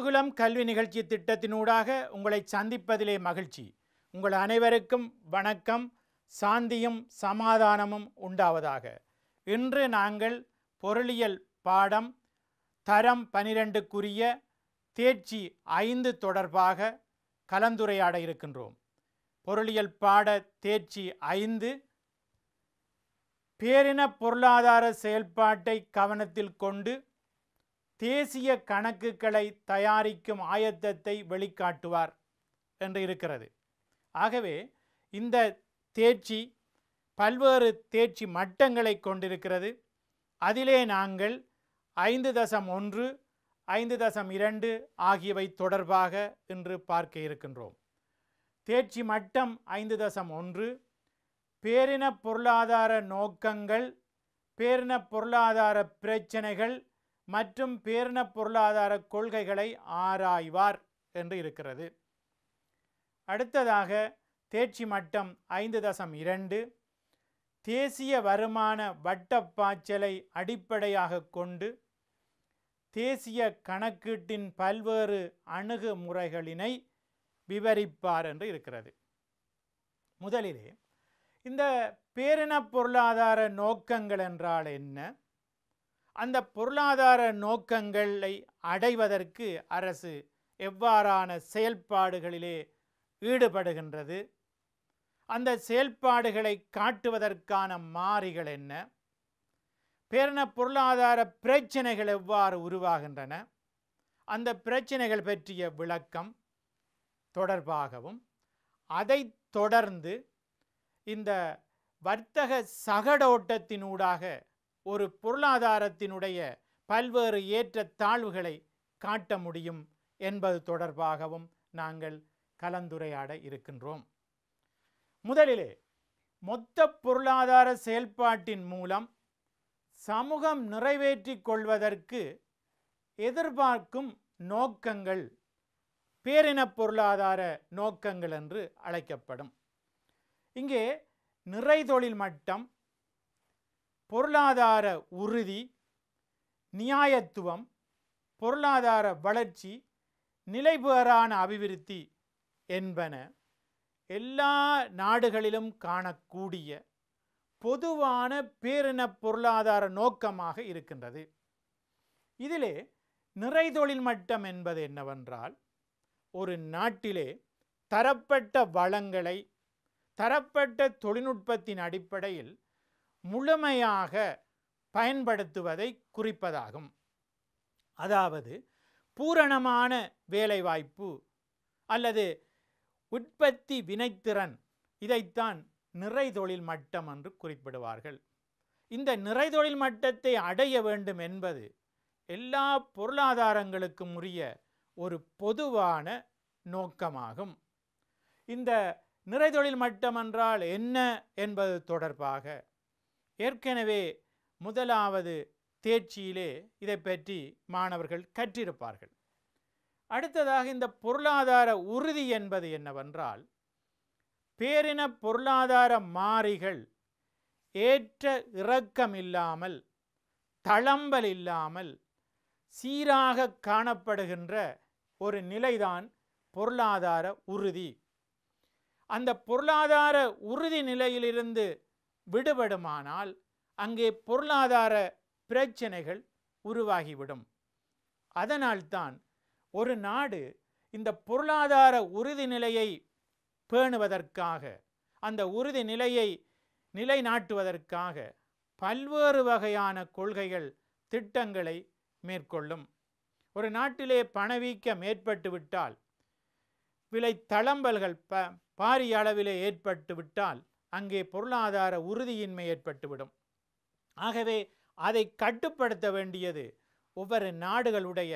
குருகுலம் கல்வி நிகழ்ச்சி திட்டத்தினூடாக உங்களை சந்திப்பதிலே மகிழ்ச்சி உங்கள் அனைவருக்கும் வணக்கம் சாந்தியும் சமாதானமும் உண்டாவதாக இன்று நாங்கள் பொருளியல் பாடம் தரம் பனிரெண்டுக்குரிய தேர்ச்சி ஐந்து தொடர்பாக கலந்துரையாட இருக்கின்றோம் பொருளியல் பாட தேர்ச்சி ஐந்து பேரின பொருளாதார செயல்பாட்டை கவனத்தில் கொண்டு தேசிய கணக்குகளை தயாரிக்கும் ஆயத்தத்தை வெளிக்காட்டுவார் என்று இருக்கிறது ஆகவே இந்த தேர்ச்சி பல்வேறு தேர்ச்சி மட்டங்களை கொண்டிருக்கிறது அதிலே நாங்கள் ஐந்து தசம் ஒன்று ஐந்து தசம் இரண்டு ஆகியவை தொடர்பாக இன்று பார்க்க இருக்கின்றோம் தேர்ச்சி மட்டம் ஐந்து தசம் ஒன்று பேரின பொருளாதார நோக்கங்கள் பேரின பொருளாதார பிரச்சனைகள் மற்றும் பேரண பொருளாதார கொள்கைகளை ஆராய்வார் என்று இருக்கிறது அடுத்ததாக தேர்ச்சி மட்டம் ஐந்து தசம் இரண்டு தேசிய வருமான வட்டப்பாய்ச்சலை அடிப்படையாக கொண்டு தேசிய கணக்கீட்டின் பல்வேறு அணுகுமுறைகளினை விவரிப்பார் என்று இருக்கிறது முதலிலே இந்த பேரின பொருளாதார நோக்கங்கள் என்றால் என்ன அந்த பொருளாதார நோக்கங்களை அடைவதற்கு அரசு எவ்வாறான செயல்பாடுகளிலே ஈடுபடுகின்றது அந்த செயல்பாடுகளை காட்டுவதற்கான மாறிகள் என்ன பேரண பொருளாதார பிரச்சனைகள் எவ்வாறு உருவாகின்றன அந்த பிரச்சனைகள் பற்றிய விளக்கம் தொடர்பாகவும் அதை தொடர்ந்து இந்த வர்த்தக சகடோட்டத்தினூடாக ஒரு பொருளாதாரத்தினுடைய பல்வேறு ஏற்ற தாழ்வுகளை காட்ட முடியும் என்பது தொடர்பாகவும் நாங்கள் கலந்துரையாட இருக்கின்றோம் முதலிலே மொத்த பொருளாதார செயல்பாட்டின் மூலம் சமூகம் நிறைவேற்றி கொள்வதற்கு எதிர்பார்க்கும் நோக்கங்கள் பேரின பொருளாதார நோக்கங்கள் என்று அழைக்கப்படும் இங்கே நிறை தொழில் மட்டம் பொருளாதார உறுதி நியாயத்துவம் பொருளாதார வளர்ச்சி நிலைபெறான அபிவிருத்தி என்பன எல்லா நாடுகளிலும் காணக்கூடிய பொதுவான பேரின பொருளாதார நோக்கமாக இருக்கின்றது இதிலே தொழில் மட்டம் என்பது என்னவென்றால் ஒரு நாட்டிலே தரப்பட்ட வளங்களை தரப்பட்ட தொழில்நுட்பத்தின் அடிப்படையில் முழுமையாக பயன்படுத்துவதை குறிப்பதாகும் அதாவது பூரணமான வேலைவாய்ப்பு அல்லது உற்பத்தி வினைத்திறன் இதைத்தான் நிறை தொழில் மட்டம் என்று குறிப்பிடுவார்கள் இந்த நிறை தொழில் மட்டத்தை அடைய வேண்டும் என்பது எல்லா பொருளாதாரங்களுக்கும் உரிய ஒரு பொதுவான நோக்கமாகும் இந்த தொழில் மட்டம் என்றால் என்ன என்பது தொடர்பாக ஏற்கனவே முதலாவது தேர்ச்சியிலே இதை பற்றி மாணவர்கள் கற்றிருப்பார்கள் அடுத்ததாக இந்த பொருளாதார உறுதி என்பது என்னவென்றால் பேரின பொருளாதார மாறிகள் ஏற்ற இறக்கம் இல்லாமல் தளம்பல் இல்லாமல் சீராக காணப்படுகின்ற ஒரு நிலைதான் பொருளாதார உறுதி அந்த பொருளாதார உறுதி நிலையிலிருந்து விடுபடுமானால் அங்கே பொருளாதார பிரச்சனைகள் உருவாகிவிடும் அதனால்தான் ஒரு நாடு இந்த பொருளாதார உறுதிநிலையை பேணுவதற்காக அந்த உறுதிநிலையை நிலைநாட்டுவதற்காக பல்வேறு வகையான கொள்கைகள் திட்டங்களை மேற்கொள்ளும் ஒரு நாட்டிலே பணவீக்கம் ஏற்பட்டுவிட்டால் விலை தளம்பல்கள் ப பாரிய அளவிலே ஏற்பட்டுவிட்டால் அங்கே பொருளாதார உறுதியின்மை ஏற்பட்டுவிடும் ஆகவே அதை கட்டுப்படுத்த வேண்டியது ஒவ்வொரு நாடுகளுடைய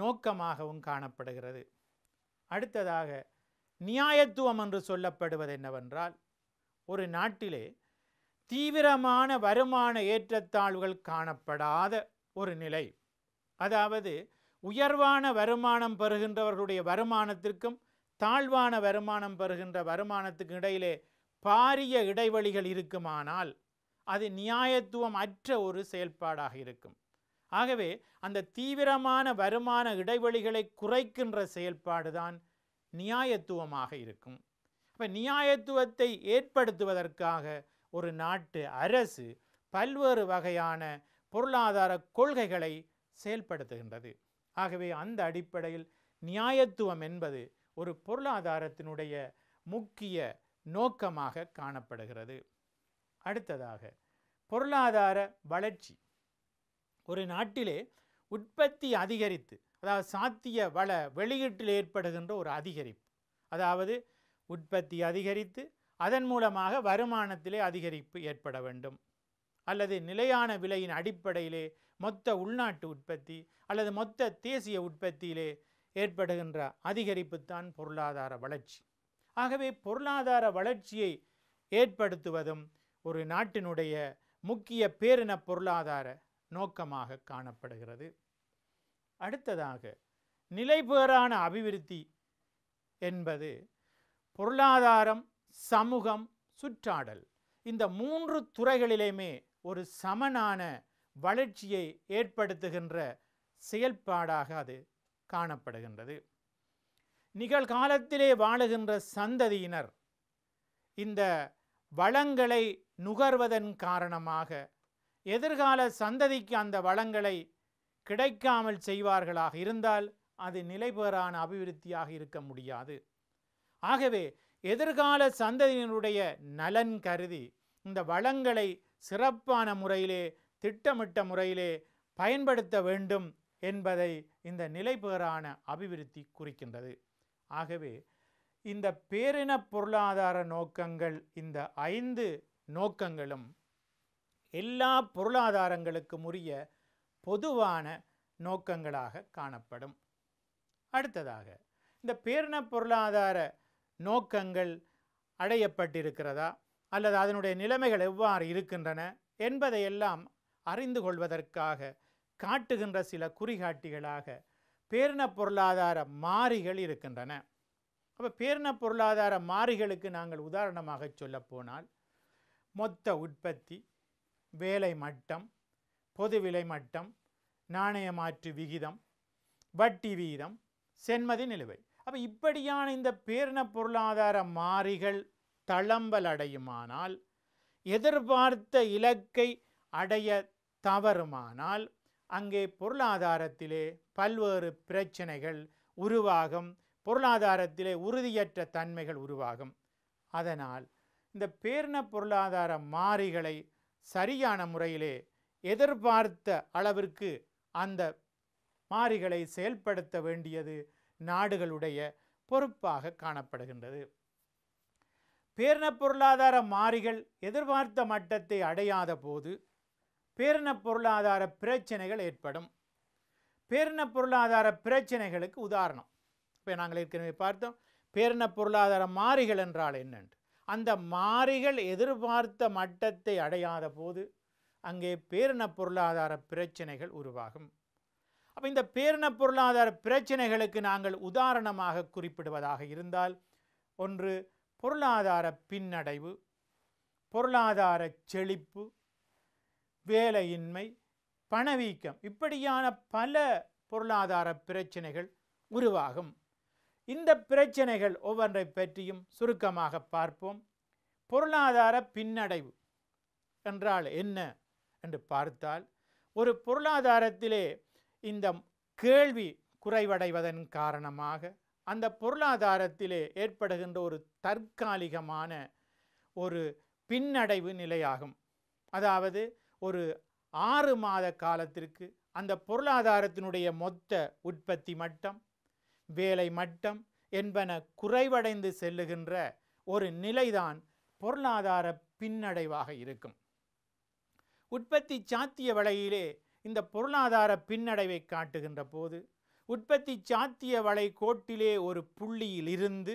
நோக்கமாகவும் காணப்படுகிறது அடுத்ததாக நியாயத்துவம் என்று சொல்லப்படுவது என்னவென்றால் ஒரு நாட்டிலே தீவிரமான வருமான ஏற்றத்தாழ்வுகள் காணப்படாத ஒரு நிலை அதாவது உயர்வான வருமானம் பெறுகின்றவர்களுடைய வருமானத்திற்கும் தாழ்வான வருமானம் பெறுகின்ற வருமானத்துக்கு இடையிலே பாரிய இடைவெளிகள் இருக்குமானால் அது நியாயத்துவம் அற்ற ஒரு செயல்பாடாக இருக்கும் ஆகவே அந்த தீவிரமான வருமான இடைவெளிகளை குறைக்கின்ற செயல்பாடு தான் நியாயத்துவமாக இருக்கும் இப்போ நியாயத்துவத்தை ஏற்படுத்துவதற்காக ஒரு நாட்டு அரசு பல்வேறு வகையான பொருளாதார கொள்கைகளை செயல்படுத்துகின்றது ஆகவே அந்த அடிப்படையில் நியாயத்துவம் என்பது ஒரு பொருளாதாரத்தினுடைய முக்கிய நோக்கமாக காணப்படுகிறது அடுத்ததாக பொருளாதார வளர்ச்சி ஒரு நாட்டிலே உற்பத்தி அதிகரித்து அதாவது சாத்திய வள வெளியீட்டில் ஏற்படுகின்ற ஒரு அதிகரிப்பு அதாவது உற்பத்தி அதிகரித்து அதன் மூலமாக வருமானத்திலே அதிகரிப்பு ஏற்பட வேண்டும் அல்லது நிலையான விலையின் அடிப்படையிலே மொத்த உள்நாட்டு உற்பத்தி அல்லது மொத்த தேசிய உற்பத்தியிலே ஏற்படுகின்ற அதிகரிப்பு தான் பொருளாதார வளர்ச்சி ஆகவே பொருளாதார வளர்ச்சியை ஏற்படுத்துவதும் ஒரு நாட்டினுடைய முக்கிய பேரின பொருளாதார நோக்கமாக காணப்படுகிறது அடுத்ததாக நிலைபேறான அபிவிருத்தி என்பது பொருளாதாரம் சமூகம் சுற்றாடல் இந்த மூன்று துறைகளிலேயுமே ஒரு சமனான வளர்ச்சியை ஏற்படுத்துகின்ற செயல்பாடாக அது காணப்படுகின்றது நிகழ்காலத்திலே வாழுகின்ற சந்ததியினர் இந்த வளங்களை நுகர்வதன் காரணமாக எதிர்கால சந்ததிக்கு அந்த வளங்களை கிடைக்காமல் செய்வார்களாக இருந்தால் அது நிலைபெறான அபிவிருத்தியாக இருக்க முடியாது ஆகவே எதிர்கால சந்ததியினருடைய நலன் கருதி இந்த வளங்களை சிறப்பான முறையிலே திட்டமிட்ட முறையிலே பயன்படுத்த வேண்டும் என்பதை இந்த நிலைபெறான அபிவிருத்தி குறிக்கின்றது ஆகவே இந்த பேரின பொருளாதார நோக்கங்கள் இந்த ஐந்து நோக்கங்களும் எல்லா பொருளாதாரங்களுக்கும் உரிய பொதுவான நோக்கங்களாக காணப்படும் அடுத்ததாக இந்த பேரின பொருளாதார நோக்கங்கள் அடையப்பட்டிருக்கிறதா அல்லது அதனுடைய நிலைமைகள் எவ்வாறு இருக்கின்றன என்பதையெல்லாம் அறிந்து கொள்வதற்காக காட்டுகின்ற சில குறிகாட்டிகளாக பேரின பொருளாதார மாறிகள் இருக்கின்றன அப்போ பேரின பொருளாதார மாறிகளுக்கு நாங்கள் உதாரணமாக சொல்லப்போனால் மொத்த உற்பத்தி வேலை மட்டம் பொது விலை மட்டம் நாணயமாற்று விகிதம் வட்டி விகிதம் சென்மதி நிலுவை அப்போ இப்படியான இந்த பேரின பொருளாதார மாறிகள் தளம்பல் அடையுமானால் எதிர்பார்த்த இலக்கை அடைய தவறுமானால் அங்கே பொருளாதாரத்திலே பல்வேறு பிரச்சனைகள் உருவாகும் பொருளாதாரத்திலே உறுதியற்ற தன்மைகள் உருவாகும் அதனால் இந்த பேரின பொருளாதார மாறிகளை சரியான முறையிலே எதிர்பார்த்த அளவிற்கு அந்த மாறிகளை செயல்படுத்த வேண்டியது நாடுகளுடைய பொறுப்பாக காணப்படுகின்றது பேரின பொருளாதார மாறிகள் எதிர்பார்த்த மட்டத்தை அடையாத போது பேரின பொருளாதார பிரச்சனைகள் ஏற்படும் பேரின பொருளாதார பிரச்சனைகளுக்கு உதாரணம் இப்போ நாங்கள் ஏற்கனவே பார்த்தோம் பேரின பொருளாதார மாறிகள் என்றால் என்னென்று அந்த மாறிகள் எதிர்பார்த்த மட்டத்தை அடையாத போது அங்கே பேரின பொருளாதார பிரச்சனைகள் உருவாகும் அப்போ இந்த பேரின பொருளாதார பிரச்சனைகளுக்கு நாங்கள் உதாரணமாக குறிப்பிடுவதாக இருந்தால் ஒன்று பொருளாதார பின்னடைவு பொருளாதார செழிப்பு வேலையின்மை பணவீக்கம் இப்படியான பல பொருளாதார பிரச்சனைகள் உருவாகும் இந்த பிரச்சனைகள் ஒவ்வொன்றை பற்றியும் சுருக்கமாக பார்ப்போம் பொருளாதார பின்னடைவு என்றால் என்ன என்று பார்த்தால் ஒரு பொருளாதாரத்திலே இந்த கேள்வி குறைவடைவதன் காரணமாக அந்த பொருளாதாரத்திலே ஏற்படுகின்ற ஒரு தற்காலிகமான ஒரு பின்னடைவு நிலையாகும் அதாவது ஒரு ஆறு மாத காலத்திற்கு அந்த பொருளாதாரத்தினுடைய மொத்த உற்பத்தி மட்டம் வேலை மட்டம் என்பன குறைவடைந்து செல்லுகின்ற ஒரு நிலைதான் பொருளாதார பின்னடைவாக இருக்கும் உற்பத்தி சாத்திய வலையிலே இந்த பொருளாதார பின்னடைவை காட்டுகின்ற போது உற்பத்தி சாத்திய வலை கோட்டிலே ஒரு புள்ளியில் இருந்து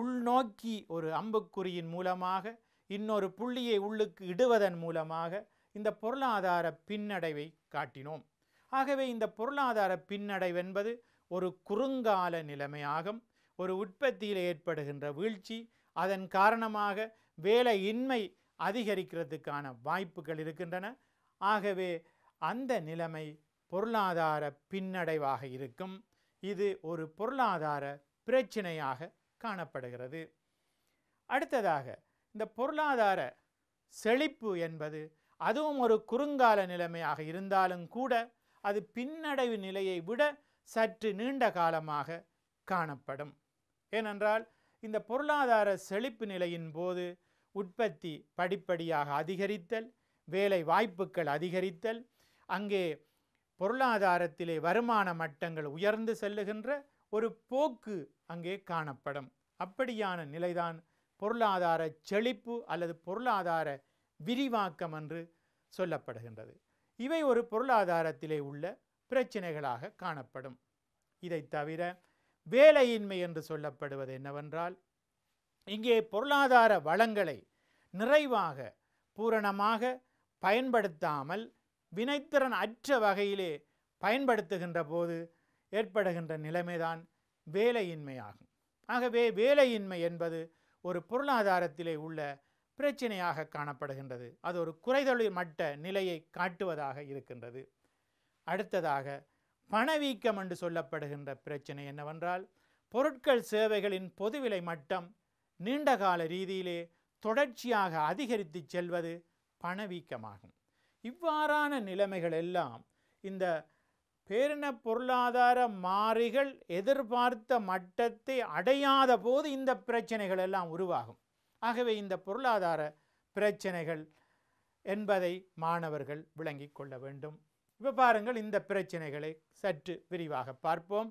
உள்நோக்கி ஒரு அம்புக்குறியின் மூலமாக இன்னொரு புள்ளியை உள்ளுக்கு இடுவதன் மூலமாக இந்த பொருளாதார பின்னடைவை காட்டினோம் ஆகவே இந்த பொருளாதார பின்னடைவென்பது ஒரு குறுங்கால நிலைமையாகும் ஒரு உற்பத்தியில் ஏற்படுகின்ற வீழ்ச்சி அதன் காரணமாக வேலையின்மை அதிகரிக்கிறதுக்கான வாய்ப்புகள் இருக்கின்றன ஆகவே அந்த நிலைமை பொருளாதார பின்னடைவாக இருக்கும் இது ஒரு பொருளாதார பிரச்சினையாக காணப்படுகிறது அடுத்ததாக இந்த பொருளாதார செழிப்பு என்பது அதுவும் ஒரு குறுங்கால நிலைமையாக இருந்தாலும் கூட அது பின்னடைவு நிலையை விட சற்று நீண்ட காலமாக காணப்படும் ஏனென்றால் இந்த பொருளாதார செழிப்பு நிலையின் போது உற்பத்தி படிப்படியாக அதிகரித்தல் வேலை வாய்ப்புகள் அதிகரித்தல் அங்கே பொருளாதாரத்திலே வருமான மட்டங்கள் உயர்ந்து செல்லுகின்ற ஒரு போக்கு அங்கே காணப்படும் அப்படியான நிலைதான் பொருளாதார செழிப்பு அல்லது பொருளாதார விரிவாக்கம் என்று சொல்லப்படுகின்றது இவை ஒரு பொருளாதாரத்திலே உள்ள பிரச்சினைகளாக காணப்படும் இதை தவிர வேலையின்மை என்று சொல்லப்படுவது என்னவென்றால் இங்கே பொருளாதார வளங்களை நிறைவாக பூரணமாக பயன்படுத்தாமல் வினைத்திறன் அற்ற வகையிலே பயன்படுத்துகின்ற போது ஏற்படுகின்ற நிலைமைதான் வேலையின்மையாகும் ஆகவே வேலையின்மை என்பது ஒரு பொருளாதாரத்திலே உள்ள பிரச்சனையாக காணப்படுகின்றது அது ஒரு குறைதொழில் மட்ட நிலையை காட்டுவதாக இருக்கின்றது அடுத்ததாக பணவீக்கம் என்று சொல்லப்படுகின்ற பிரச்சனை என்னவென்றால் பொருட்கள் சேவைகளின் பொதுவிலை மட்டம் நீண்டகால ரீதியிலே தொடர்ச்சியாக அதிகரித்து செல்வது பணவீக்கமாகும் இவ்வாறான நிலைமைகள் எல்லாம் இந்த பேரின பொருளாதார மாறிகள் எதிர்பார்த்த மட்டத்தை அடையாத போது இந்த பிரச்சனைகள் எல்லாம் உருவாகும் ஆகவே இந்த பொருளாதார பிரச்சனைகள் என்பதை மாணவர்கள் விளங்கி கொள்ள வேண்டும் இப்போ பாருங்கள் இந்த பிரச்சனைகளை சற்று விரிவாக பார்ப்போம்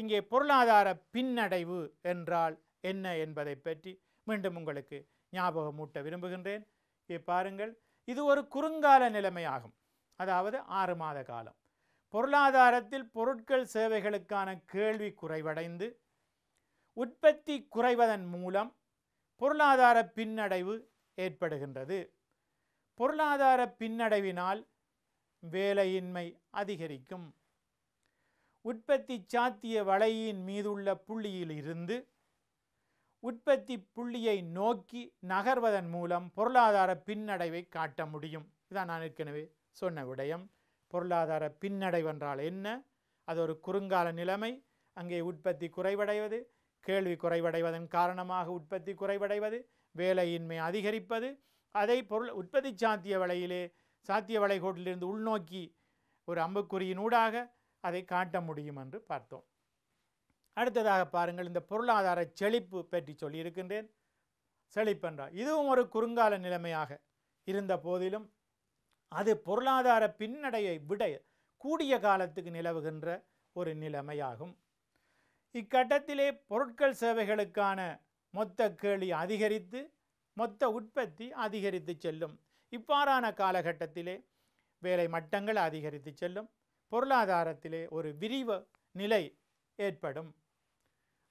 இங்கே பொருளாதார பின்னடைவு என்றால் என்ன என்பதை பற்றி மீண்டும் உங்களுக்கு ஞாபகமூட்ட விரும்புகின்றேன் இப்போ பாருங்கள் இது ஒரு குறுங்கால நிலைமையாகும் அதாவது ஆறு மாத காலம் பொருளாதாரத்தில் பொருட்கள் சேவைகளுக்கான கேள்வி குறைவடைந்து உற்பத்தி குறைவதன் மூலம் பொருளாதார பின்னடைவு ஏற்படுகின்றது பொருளாதார பின்னடைவினால் வேலையின்மை அதிகரிக்கும் உற்பத்தி சாத்திய வலையின் மீதுள்ள புள்ளியில் இருந்து உற்பத்தி புள்ளியை நோக்கி நகர்வதன் மூலம் பொருளாதார பின்னடைவை காட்ட முடியும் இதான் நான் ஏற்கனவே சொன்ன விடயம் பொருளாதார பின்னடைவென்றால் என்ன அது ஒரு குறுங்கால நிலைமை அங்கே உற்பத்தி குறைவடைவது கேள்வி குறைவடைவதன் காரணமாக உற்பத்தி குறைவடைவது வேலையின்மை அதிகரிப்பது அதை பொருள் உற்பத்தி சாத்திய வலையிலே சாத்திய வளைகோட்டிலிருந்து உள்நோக்கி ஒரு அம்புக்குறியினூடாக அதை காட்ட முடியும் என்று பார்த்தோம் அடுத்ததாக பாருங்கள் இந்த பொருளாதார செழிப்பு பற்றி சொல்லியிருக்கின்றேன் செழிப்பென்றால் இதுவும் ஒரு குறுங்கால நிலைமையாக இருந்த போதிலும் அது பொருளாதார பின்னடையை விட கூடிய காலத்துக்கு நிலவுகின்ற ஒரு நிலைமையாகும் இக்கட்டத்திலே பொருட்கள் சேவைகளுக்கான மொத்த கேள்வி அதிகரித்து மொத்த உற்பத்தி அதிகரித்து செல்லும் இவ்வாறான காலகட்டத்திலே வேலை மட்டங்கள் அதிகரித்து செல்லும் பொருளாதாரத்திலே ஒரு விரிவு நிலை ஏற்படும்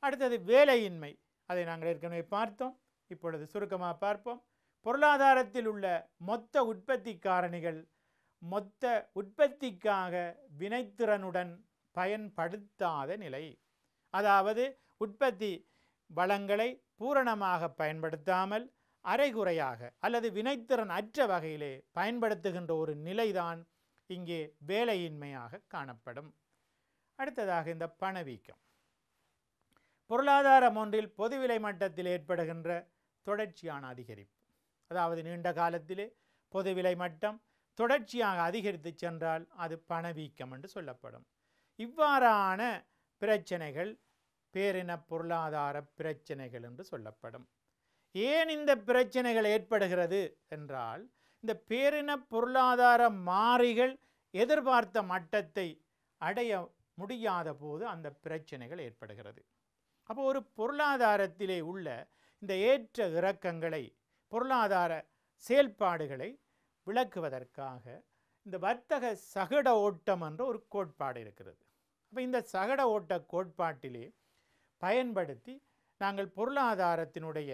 அடுத்தது வேலையின்மை அதை நாங்கள் ஏற்கனவே பார்த்தோம் இப்பொழுது சுருக்கமாக பார்ப்போம் பொருளாதாரத்தில் உள்ள மொத்த உற்பத்தி காரணிகள் மொத்த உற்பத்திக்காக வினைத்திறனுடன் பயன்படுத்தாத நிலை அதாவது உற்பத்தி வளங்களை பூரணமாக பயன்படுத்தாமல் அரைகுறையாக அல்லது வினைத்திறன் அற்ற வகையிலே பயன்படுத்துகின்ற ஒரு நிலைதான் இங்கே வேலையின்மையாக காணப்படும் அடுத்ததாக இந்த பணவீக்கம் பொருளாதாரம் ஒன்றில் பொதுவிலை மட்டத்தில் ஏற்படுகின்ற தொடர்ச்சியான அதிகரிப்பு அதாவது நீண்ட காலத்திலே பொதுவிலை மட்டம் தொடர்ச்சியாக அதிகரித்து சென்றால் அது பணவீக்கம் என்று சொல்லப்படும் இவ்வாறான பிரச்சனைகள் பேரின பொருளாதார பிரச்சனைகள் என்று சொல்லப்படும் ஏன் இந்த பிரச்சனைகள் ஏற்படுகிறது என்றால் இந்த பேரின பொருளாதார மாறிகள் எதிர்பார்த்த மட்டத்தை அடைய முடியாத போது அந்த பிரச்சனைகள் ஏற்படுகிறது அப்போ ஒரு பொருளாதாரத்திலே உள்ள இந்த ஏற்ற இறக்கங்களை பொருளாதார செயல்பாடுகளை விளக்குவதற்காக இந்த வர்த்தக சகட ஓட்டம் என்ற ஒரு கோட்பாடு இருக்கிறது அப்போ இந்த சகட ஓட்ட கோட்பாட்டிலே பயன்படுத்தி நாங்கள் பொருளாதாரத்தினுடைய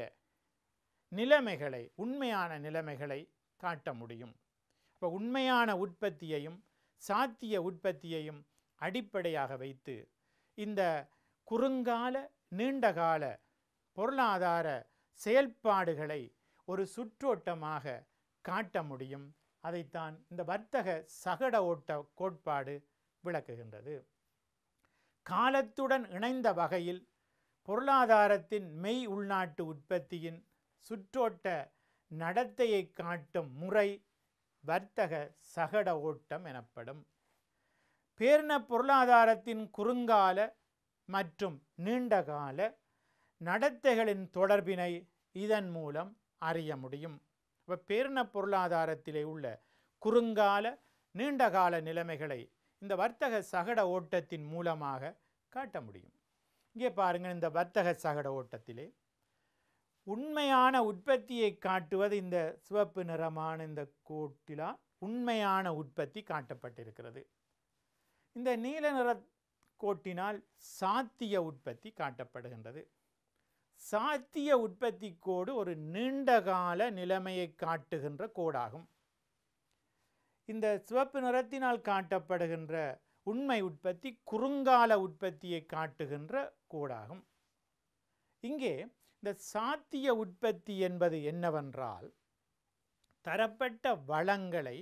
நிலைமைகளை உண்மையான நிலைமைகளை காட்ட முடியும் இப்போ உண்மையான உற்பத்தியையும் சாத்திய உற்பத்தியையும் அடிப்படையாக வைத்து இந்த குறுங்கால நீண்டகால பொருளாதார செயல்பாடுகளை ஒரு சுற்றோட்டமாக காட்ட முடியும் அதைத்தான் இந்த வர்த்தக சகட ஓட்ட கோட்பாடு விளக்குகின்றது காலத்துடன் இணைந்த வகையில் பொருளாதாரத்தின் மெய் உள்நாட்டு உற்பத்தியின் சுற்றோட்ட நடத்தையை காட்டும் முறை வர்த்தக சகட ஓட்டம் எனப்படும் பேர்ண பொருளாதாரத்தின் குறுங்கால மற்றும் நீண்டகால நடத்தைகளின் தொடர்பினை இதன் மூலம் அறிய முடியும் இப்போ பேர்ண பொருளாதாரத்திலே உள்ள குறுங்கால நீண்டகால நிலைமைகளை இந்த வர்த்தக சகட ஓட்டத்தின் மூலமாக காட்ட முடியும் இங்கே பாருங்கள் இந்த வர்த்தக சகட ஓட்டத்திலே உண்மையான உற்பத்தியை காட்டுவது இந்த சிவப்பு நிறமான இந்த கோட்டிலால் உண்மையான உற்பத்தி காட்டப்பட்டிருக்கிறது இந்த நீல நிற கோட்டினால் சாத்திய உற்பத்தி காட்டப்படுகின்றது சாத்திய உற்பத்தி கோடு ஒரு நீண்டகால நிலைமையை காட்டுகின்ற கோடாகும் இந்த சிவப்பு நிறத்தினால் காட்டப்படுகின்ற உண்மை உற்பத்தி குறுங்கால உற்பத்தியை காட்டுகின்ற கூடாகும் இங்கே இந்த சாத்திய உற்பத்தி என்பது என்னவென்றால் தரப்பட்ட வளங்களை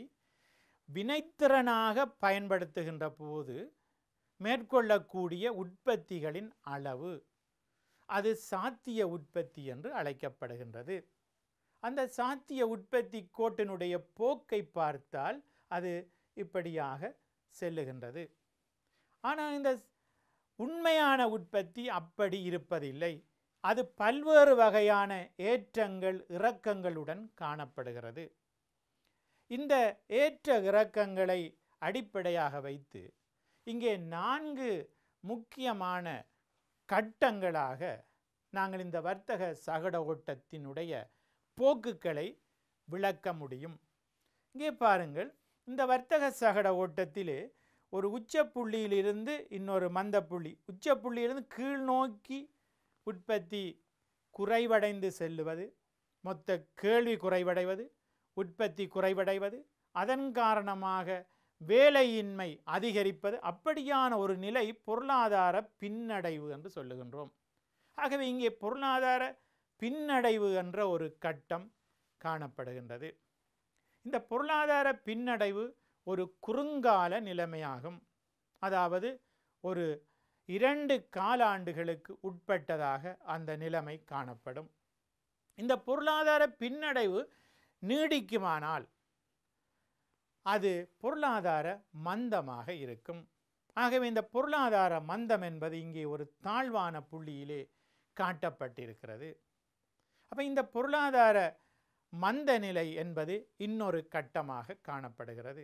வினைத்திறனாக பயன்படுத்துகின்ற போது மேற்கொள்ளக்கூடிய உற்பத்திகளின் அளவு அது சாத்திய உற்பத்தி என்று அழைக்கப்படுகின்றது அந்த சாத்திய உற்பத்தி கோட்டினுடைய போக்கை பார்த்தால் அது இப்படியாக செல்லுகின்றது ஆனால் இந்த உண்மையான உற்பத்தி அப்படி இருப்பதில்லை அது பல்வேறு வகையான ஏற்றங்கள் இறக்கங்களுடன் காணப்படுகிறது இந்த ஏற்ற இறக்கங்களை அடிப்படையாக வைத்து இங்கே நான்கு முக்கியமான கட்டங்களாக நாங்கள் இந்த வர்த்தக சகட ஓட்டத்தினுடைய போக்குகளை விளக்க முடியும் இங்கே பாருங்கள் இந்த வர்த்தக சகட ஓட்டத்திலே ஒரு உச்ச புள்ளியிலிருந்து இன்னொரு மந்த புள்ளி உச்ச புள்ளியிலிருந்து கீழ் நோக்கி உற்பத்தி குறைவடைந்து செல்லுவது மொத்த கேள்வி குறைவடைவது உற்பத்தி குறைவடைவது அதன் காரணமாக வேலையின்மை அதிகரிப்பது அப்படியான ஒரு நிலை பொருளாதார பின்னடைவு என்று சொல்லுகின்றோம் ஆகவே இங்கே பொருளாதார பின்னடைவு என்ற ஒரு கட்டம் காணப்படுகின்றது இந்த பொருளாதார பின்னடைவு ஒரு குறுங்கால நிலைமையாகும் அதாவது ஒரு இரண்டு காலாண்டுகளுக்கு உட்பட்டதாக அந்த நிலைமை காணப்படும் இந்த பொருளாதார பின்னடைவு நீடிக்குமானால் அது பொருளாதார மந்தமாக இருக்கும் ஆகவே இந்த பொருளாதார மந்தம் என்பது இங்கே ஒரு தாழ்வான புள்ளியிலே காட்டப்பட்டிருக்கிறது அப்போ இந்த பொருளாதார மந்த நிலை என்பது இன்னொரு கட்டமாக காணப்படுகிறது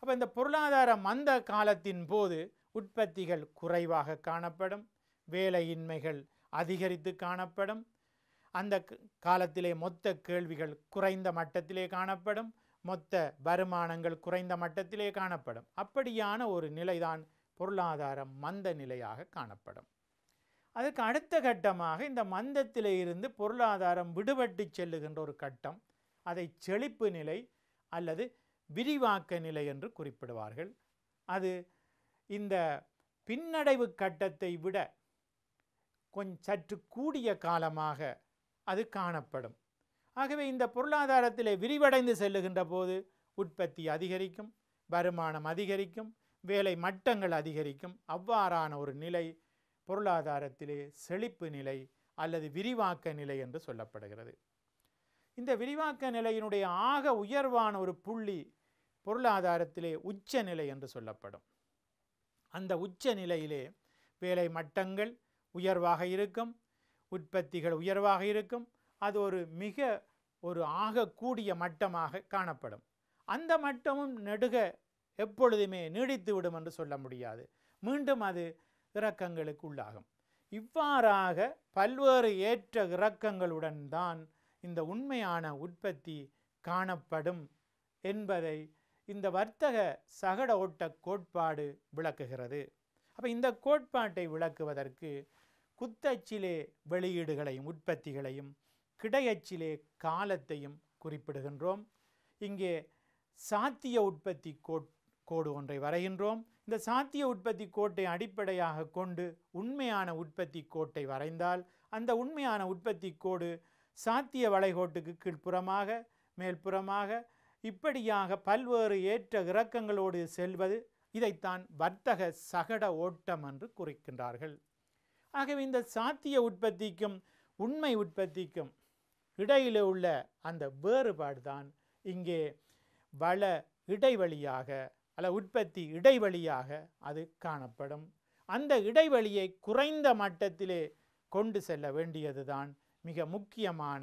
அப்போ இந்த பொருளாதார மந்த காலத்தின் போது உற்பத்திகள் குறைவாக காணப்படும் வேலையின்மைகள் அதிகரித்து காணப்படும் அந்த காலத்திலே மொத்த கேள்விகள் குறைந்த மட்டத்திலே காணப்படும் மொத்த வருமானங்கள் குறைந்த மட்டத்திலே காணப்படும் அப்படியான ஒரு நிலைதான் பொருளாதார மந்த நிலையாக காணப்படும் அதுக்கு அடுத்த கட்டமாக இந்த மந்தத்தில் இருந்து பொருளாதாரம் விடுபட்டு செல்லுகின்ற ஒரு கட்டம் அதை செழிப்பு நிலை அல்லது விரிவாக்க நிலை என்று குறிப்பிடுவார்கள் அது இந்த பின்னடைவு கட்டத்தை விட கொஞ்சம் சற்று கூடிய காலமாக அது காணப்படும் ஆகவே இந்த பொருளாதாரத்தில் விரிவடைந்து செல்லுகின்ற போது உற்பத்தி அதிகரிக்கும் வருமானம் அதிகரிக்கும் வேலை மட்டங்கள் அதிகரிக்கும் அவ்வாறான ஒரு நிலை பொருளாதாரத்திலே செழிப்பு நிலை அல்லது விரிவாக்க நிலை என்று சொல்லப்படுகிறது இந்த விரிவாக்க நிலையினுடைய ஆக உயர்வான ஒரு புள்ளி பொருளாதாரத்திலே உச்ச நிலை என்று சொல்லப்படும் அந்த உச்ச நிலையிலே வேலை மட்டங்கள் உயர்வாக இருக்கும் உற்பத்திகள் உயர்வாக இருக்கும் அது ஒரு மிக ஒரு ஆகக்கூடிய மட்டமாக காணப்படும் அந்த மட்டமும் நெடுக எப்பொழுதுமே நீடித்து விடும் என்று சொல்ல முடியாது மீண்டும் அது இறக்கங்களுக்கு உள்ளாகும் இவ்வாறாக பல்வேறு ஏற்ற இறக்கங்களுடன் தான் இந்த உண்மையான உற்பத்தி காணப்படும் என்பதை இந்த வர்த்தக சகட ஓட்ட கோட்பாடு விளக்குகிறது அப்போ இந்த கோட்பாட்டை விளக்குவதற்கு குத்தச்சிலே வெளியீடுகளையும் உற்பத்திகளையும் கிடையச்சிலே காலத்தையும் குறிப்பிடுகின்றோம் இங்கே சாத்திய உற்பத்தி கோட்பாடு கோடு ஒன்றை வரைகின்றோம் இந்த சாத்திய உற்பத்தி கோட்டை அடிப்படையாக கொண்டு உண்மையான உற்பத்தி கோட்டை வரைந்தால் அந்த உண்மையான உற்பத்தி கோடு சாத்திய வளைகோட்டுக்கு கீழ்ப்புறமாக மேல்புறமாக இப்படியாக பல்வேறு ஏற்ற இறக்கங்களோடு செல்வது இதைத்தான் வர்த்தக சகட ஓட்டம் என்று குறிக்கின்றார்கள் ஆகவே இந்த சாத்திய உற்பத்திக்கும் உண்மை உற்பத்திக்கும் இடையிலே உள்ள அந்த வேறுபாடு தான் இங்கே வள இடைவெளியாக அல்ல உற்பத்தி இடைவெளியாக அது காணப்படும் அந்த இடைவெளியை குறைந்த மட்டத்திலே கொண்டு செல்ல வேண்டியதுதான் மிக முக்கியமான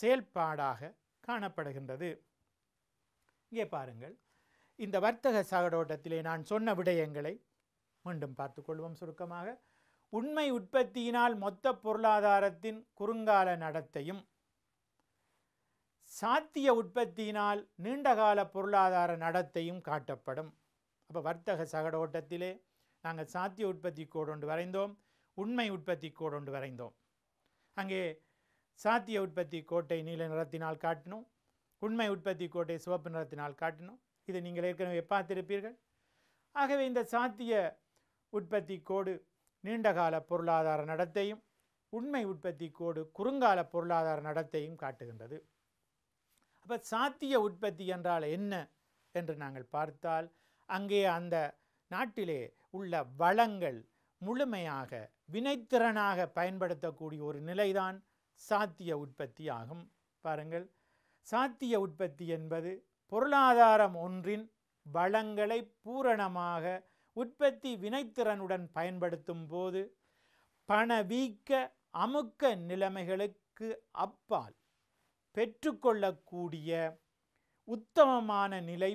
செயல்பாடாக காணப்படுகின்றது இங்கே பாருங்கள் இந்த வர்த்தக சகடோட்டத்திலே நான் சொன்ன விடயங்களை மீண்டும் பார்த்து கொள்வோம் சுருக்கமாக உண்மை உற்பத்தியினால் மொத்த பொருளாதாரத்தின் குறுங்கால நடத்தையும் சாத்திய உற்பத்தியினால் நீண்டகால பொருளாதார நடத்தையும் காட்டப்படும் அப்போ வர்த்தக சகடோட்டத்திலே நாங்கள் சாத்திய உற்பத்தி கோடொன்று வரைந்தோம் உண்மை உற்பத்தி கோடொன்று வரைந்தோம் அங்கே சாத்திய உற்பத்தி கோட்டை நீல நிறத்தினால் காட்டினோம் உண்மை உற்பத்தி கோட்டை சிவப்பு நிறத்தினால் காட்டினோம் இதை நீங்கள் ஏற்கனவே பார்த்திருப்பீர்கள் ஆகவே இந்த சாத்திய உற்பத்தி கோடு நீண்டகால பொருளாதார நடத்தையும் உண்மை உற்பத்தி கோடு குறுங்கால பொருளாதார நடத்தையும் காட்டுகின்றது அப்போ சாத்திய உற்பத்தி என்றால் என்ன என்று நாங்கள் பார்த்தால் அங்கே அந்த நாட்டிலே உள்ள வளங்கள் முழுமையாக வினைத்திறனாக பயன்படுத்தக்கூடிய ஒரு நிலைதான் சாத்திய உற்பத்தி ஆகும் பாருங்கள் சாத்திய உற்பத்தி என்பது பொருளாதாரம் ஒன்றின் வளங்களை பூரணமாக உற்பத்தி வினைத்திறனுடன் பயன்படுத்தும் போது பணவீக்க அமுக்க நிலைமைகளுக்கு அப்பால் பெற்றுக்கொள்ளக்கூடிய உத்தமமான நிலை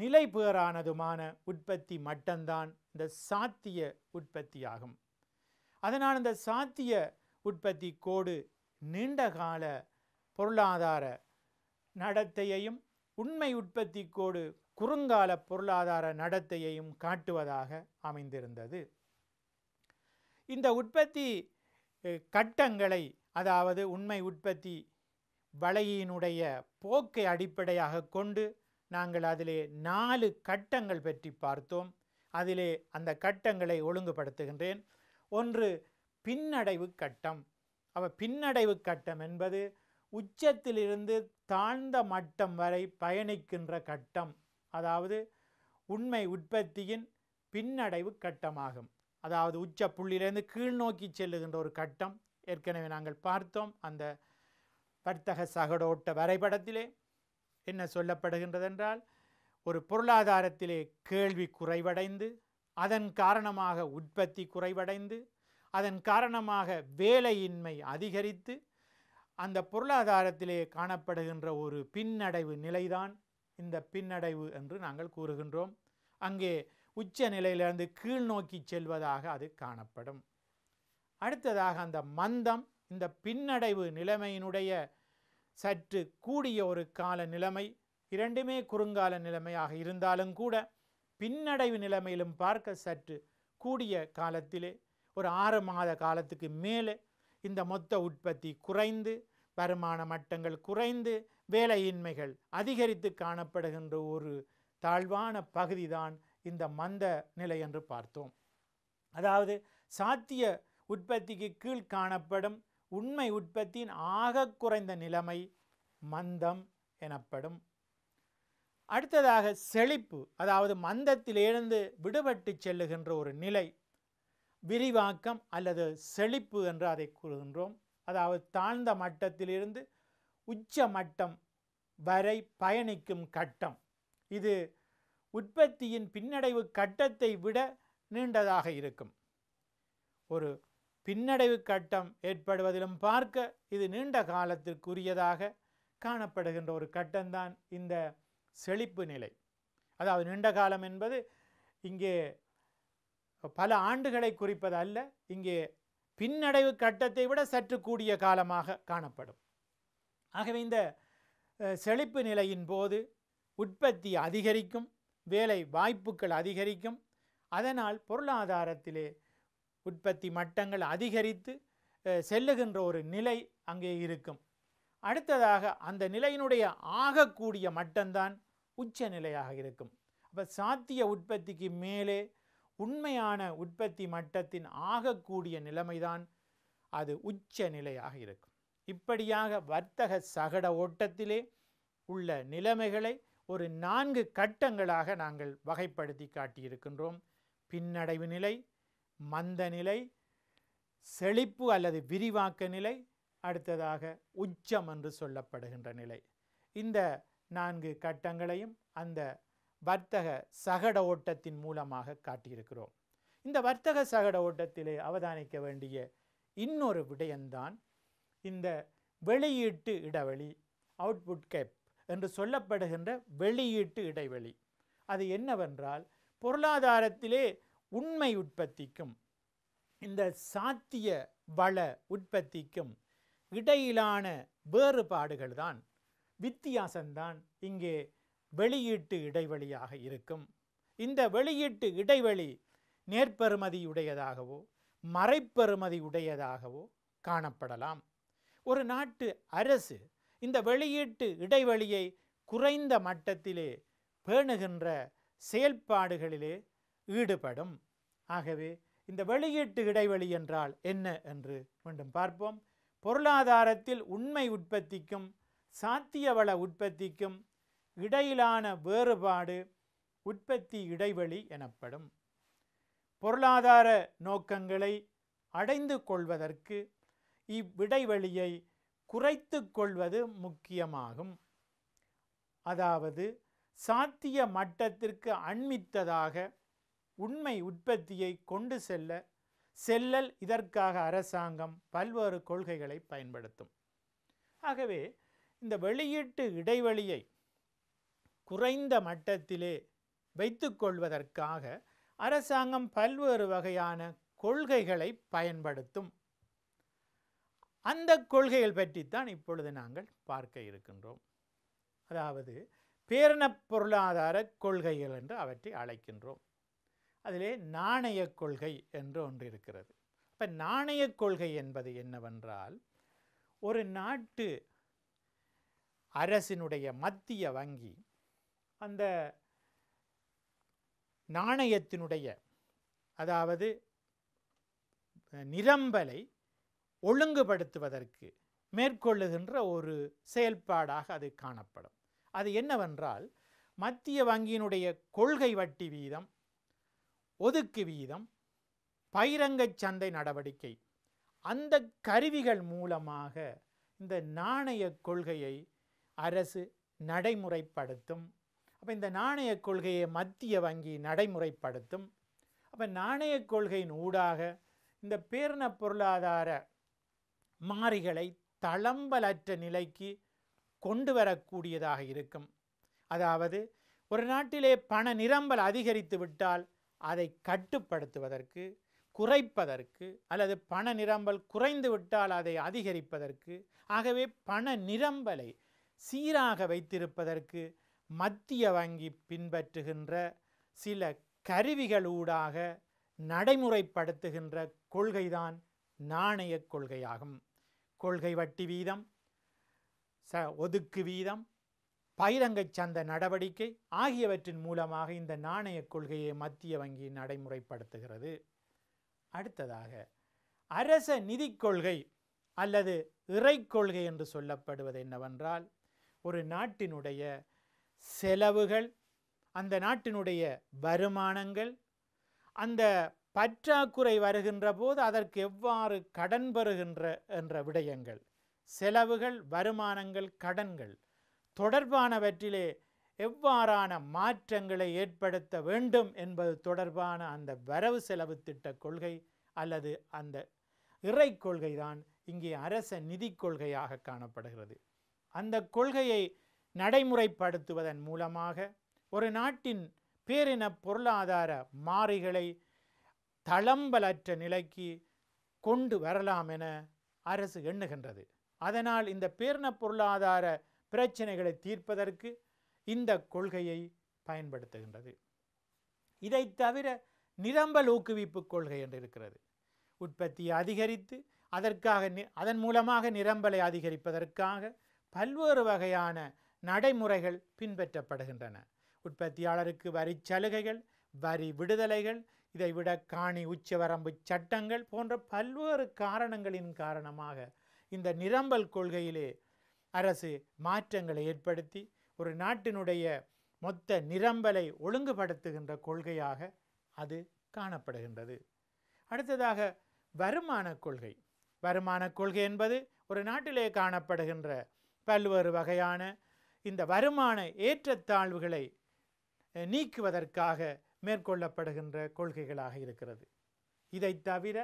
நிலை பேரானதுமான உற்பத்தி மட்டும்தான் இந்த சாத்திய உற்பத்தி ஆகும் அதனால் இந்த சாத்திய உற்பத்தி கோடு நீண்டகால பொருளாதார நடத்தையையும் உண்மை உற்பத்தி கோடு குறுங்கால பொருளாதார நடத்தையையும் காட்டுவதாக அமைந்திருந்தது இந்த உற்பத்தி கட்டங்களை அதாவது உண்மை உற்பத்தி வலையினுடைய போக்கை அடிப்படையாக கொண்டு நாங்கள் அதிலே நாலு கட்டங்கள் பற்றி பார்த்தோம் அதிலே அந்த கட்டங்களை ஒழுங்குபடுத்துகின்றேன் ஒன்று பின்னடைவு கட்டம் அவ பின்னடைவு கட்டம் என்பது உச்சத்திலிருந்து தாழ்ந்த மட்டம் வரை பயணிக்கின்ற கட்டம் அதாவது உண்மை உற்பத்தியின் பின்னடைவு கட்டமாகும் அதாவது உச்ச புள்ளியிலிருந்து கீழ்நோக்கி செல்லுகின்ற ஒரு கட்டம் ஏற்கனவே நாங்கள் பார்த்தோம் அந்த வர்த்தக சகடோட்ட வரைபடத்திலே என்ன சொல்லப்படுகின்றதென்றால் ஒரு பொருளாதாரத்திலே கேள்வி குறைவடைந்து அதன் காரணமாக உற்பத்தி குறைவடைந்து அதன் காரணமாக வேலையின்மை அதிகரித்து அந்த பொருளாதாரத்திலே காணப்படுகின்ற ஒரு பின்னடைவு நிலைதான் இந்த பின்னடைவு என்று நாங்கள் கூறுகின்றோம் அங்கே உச்ச நிலையிலிருந்து கீழ் நோக்கி செல்வதாக அது காணப்படும் அடுத்ததாக அந்த மந்தம் இந்த பின்னடைவு நிலைமையினுடைய சற்று கூடிய ஒரு கால நிலைமை இரண்டுமே குறுங்கால நிலைமையாக இருந்தாலும் கூட பின்னடைவு நிலைமையிலும் பார்க்க சற்று கூடிய காலத்திலே ஒரு ஆறு மாத காலத்துக்கு மேலே இந்த மொத்த உற்பத்தி குறைந்து வருமான மட்டங்கள் குறைந்து வேலையின்மைகள் அதிகரித்து காணப்படுகின்ற ஒரு தாழ்வான பகுதி தான் இந்த மந்த நிலை என்று பார்த்தோம் அதாவது சாத்திய உற்பத்திக்கு கீழ் காணப்படும் உண்மை உற்பத்தியின் ஆக குறைந்த நிலைமை மந்தம் எனப்படும் அடுத்ததாக செழிப்பு அதாவது மந்தத்திலிருந்து விடுபட்டு செல்லுகின்ற ஒரு நிலை விரிவாக்கம் அல்லது செழிப்பு என்று அதை கூறுகின்றோம் அதாவது தாழ்ந்த மட்டத்திலிருந்து உச்ச மட்டம் வரை பயணிக்கும் கட்டம் இது உற்பத்தியின் பின்னடைவு கட்டத்தை விட நீண்டதாக இருக்கும் ஒரு பின்னடைவு கட்டம் ஏற்படுவதிலும் பார்க்க இது நீண்ட காலத்திற்குரியதாக காணப்படுகின்ற ஒரு கட்டம்தான் இந்த செழிப்பு நிலை அதாவது நீண்ட காலம் என்பது இங்கே பல ஆண்டுகளை குறிப்பது அல்ல இங்கே பின்னடைவு கட்டத்தை விட சற்று கூடிய காலமாக காணப்படும் ஆகவே இந்த செழிப்பு நிலையின் போது உற்பத்தி அதிகரிக்கும் வேலை வாய்ப்புகள் அதிகரிக்கும் அதனால் பொருளாதாரத்திலே உற்பத்தி மட்டங்கள் அதிகரித்து செல்லுகின்ற ஒரு நிலை அங்கே இருக்கும் அடுத்ததாக அந்த நிலையினுடைய ஆகக்கூடிய மட்டம்தான் உச்ச நிலையாக இருக்கும் அப்போ சாத்திய உற்பத்திக்கு மேலே உண்மையான உற்பத்தி மட்டத்தின் ஆகக்கூடிய நிலைமைதான் அது உச்ச நிலையாக இருக்கும் இப்படியாக வர்த்தக சகட ஓட்டத்திலே உள்ள நிலைமைகளை ஒரு நான்கு கட்டங்களாக நாங்கள் வகைப்படுத்தி காட்டியிருக்கின்றோம் பின்னடைவு நிலை மந்த நிலை செழிப்பு அல்லது விரிவாக்க நிலை அடுத்ததாக உச்சம் என்று சொல்லப்படுகின்ற நிலை இந்த நான்கு கட்டங்களையும் அந்த வர்த்தக சகட ஓட்டத்தின் மூலமாக காட்டியிருக்கிறோம் இந்த வர்த்தக சகட ஓட்டத்திலே அவதானிக்க வேண்டிய இன்னொரு விடயம்தான் இந்த வெளியீட்டு இடைவெளி அவுட்புட் கேப் என்று சொல்லப்படுகின்ற வெளியீட்டு இடைவெளி அது என்னவென்றால் பொருளாதாரத்திலே உண்மை உற்பத்திக்கும் இந்த சாத்திய வள உற்பத்திக்கும் இடையிலான வேறுபாடுகள் தான் வித்தியாசம்தான் இங்கே வெளியீட்டு இடைவெளியாக இருக்கும் இந்த வெளியீட்டு இடைவெளி நேர்பெறுமதியுடையதாகவோ மறைப்பெறுமதி உடையதாகவோ காணப்படலாம் ஒரு நாட்டு அரசு இந்த வெளியீட்டு இடைவெளியை குறைந்த மட்டத்திலே பேணுகின்ற செயல்பாடுகளிலே ஈடுபடும் ஆகவே இந்த வெளியீட்டு இடைவெளி என்றால் என்ன என்று மீண்டும் பார்ப்போம் பொருளாதாரத்தில் உண்மை உற்பத்திக்கும் சாத்தியவள உற்பத்திக்கும் இடையிலான வேறுபாடு உற்பத்தி இடைவெளி எனப்படும் பொருளாதார நோக்கங்களை அடைந்து கொள்வதற்கு இவ்விடைவெளியை குறைத்து கொள்வது முக்கியமாகும் அதாவது சாத்திய மட்டத்திற்கு அண்மித்ததாக உண்மை உற்பத்தியை கொண்டு செல்ல செல்லல் இதற்காக அரசாங்கம் பல்வேறு கொள்கைகளை பயன்படுத்தும் ஆகவே இந்த வெளியீட்டு இடைவெளியை குறைந்த மட்டத்திலே வைத்துக்கொள்வதற்காக அரசாங்கம் பல்வேறு வகையான கொள்கைகளை பயன்படுத்தும் அந்த கொள்கைகள் பற்றித்தான் இப்பொழுது நாங்கள் பார்க்க இருக்கின்றோம் அதாவது பேரண பொருளாதார கொள்கைகள் என்று அவற்றை அழைக்கின்றோம் அதிலே நாணய கொள்கை என்று ஒன்று இருக்கிறது இப்போ நாணய கொள்கை என்பது என்னவென்றால் ஒரு நாட்டு அரசினுடைய மத்திய வங்கி அந்த நாணயத்தினுடைய அதாவது நிரம்பலை ஒழுங்குபடுத்துவதற்கு மேற்கொள்ளுகின்ற ஒரு செயல்பாடாக அது காணப்படும் அது என்னவென்றால் மத்திய வங்கியினுடைய கொள்கை வட்டி வீதம் ஒதுக்கு வீதம் பைரங்கச் சந்தை நடவடிக்கை அந்த கருவிகள் மூலமாக இந்த நாணய கொள்கையை அரசு நடைமுறைப்படுத்தும் அப்போ இந்த நாணய கொள்கையை மத்திய வங்கி நடைமுறைப்படுத்தும் அப்போ நாணய கொள்கையின் ஊடாக இந்த பேரின பொருளாதார மாறிகளை தளம்பலற்ற நிலைக்கு கொண்டு வரக்கூடியதாக இருக்கும் அதாவது ஒரு நாட்டிலே பண நிரம்பல் அதிகரித்து விட்டால் அதை கட்டுப்படுத்துவதற்கு குறைப்பதற்கு அல்லது பண நிரம்பல் குறைந்து விட்டால் அதை அதிகரிப்பதற்கு ஆகவே பண நிரம்பலை சீராக வைத்திருப்பதற்கு மத்திய வங்கி பின்பற்றுகின்ற சில கருவிகளூடாக நடைமுறைப்படுத்துகின்ற கொள்கைதான் நாணயக் கொள்கையாகும் கொள்கை வட்டி வீதம் ச ஒதுக்கு வீதம் பகிரங்கச் சந்த நடவடிக்கை ஆகியவற்றின் மூலமாக இந்த நாணய கொள்கையை மத்திய வங்கி நடைமுறைப்படுத்துகிறது அடுத்ததாக அரச நிதி கொள்கை அல்லது இறை கொள்கை என்று சொல்லப்படுவது என்னவென்றால் ஒரு நாட்டினுடைய செலவுகள் அந்த நாட்டினுடைய வருமானங்கள் அந்த பற்றாக்குறை வருகின்ற போது அதற்கு எவ்வாறு கடன் பெறுகின்ற என்ற விடயங்கள் செலவுகள் வருமானங்கள் கடன்கள் தொடர்பானவற்றிலே எவ்வாறான மாற்றங்களை ஏற்படுத்த வேண்டும் என்பது தொடர்பான அந்த வரவு செலவு திட்ட கொள்கை அல்லது அந்த இறை கொள்கை தான் இங்கே அரச நிதி கொள்கையாக காணப்படுகிறது அந்த கொள்கையை நடைமுறைப்படுத்துவதன் மூலமாக ஒரு நாட்டின் பேரின பொருளாதார மாறிகளை தளம்பலற்ற நிலைக்கு கொண்டு வரலாம் என அரசு எண்ணுகின்றது அதனால் இந்த பேரின பொருளாதார பிரச்சனைகளை தீர்ப்பதற்கு இந்த கொள்கையை பயன்படுத்துகின்றது இதை தவிர நிரம்பல் ஊக்குவிப்பு கொள்கை என்று இருக்கிறது உற்பத்தியை அதிகரித்து அதற்காக அதன் மூலமாக நிரம்பலை அதிகரிப்பதற்காக பல்வேறு வகையான நடைமுறைகள் பின்பற்றப்படுகின்றன உற்பத்தியாளருக்கு வரி சலுகைகள் வரி விடுதலைகள் இதைவிட காணி உச்சவரம்பு சட்டங்கள் போன்ற பல்வேறு காரணங்களின் காரணமாக இந்த நிரம்பல் கொள்கையிலே அரசு மாற்றங்களை ஏற்படுத்தி ஒரு நாட்டினுடைய மொத்த நிரம்பலை ஒழுங்குபடுத்துகின்ற கொள்கையாக அது காணப்படுகின்றது அடுத்ததாக வருமான கொள்கை வருமான கொள்கை என்பது ஒரு நாட்டிலே காணப்படுகின்ற பல்வேறு வகையான இந்த வருமான ஏற்றத்தாழ்வுகளை நீக்குவதற்காக மேற்கொள்ளப்படுகின்ற கொள்கைகளாக இருக்கிறது இதை தவிர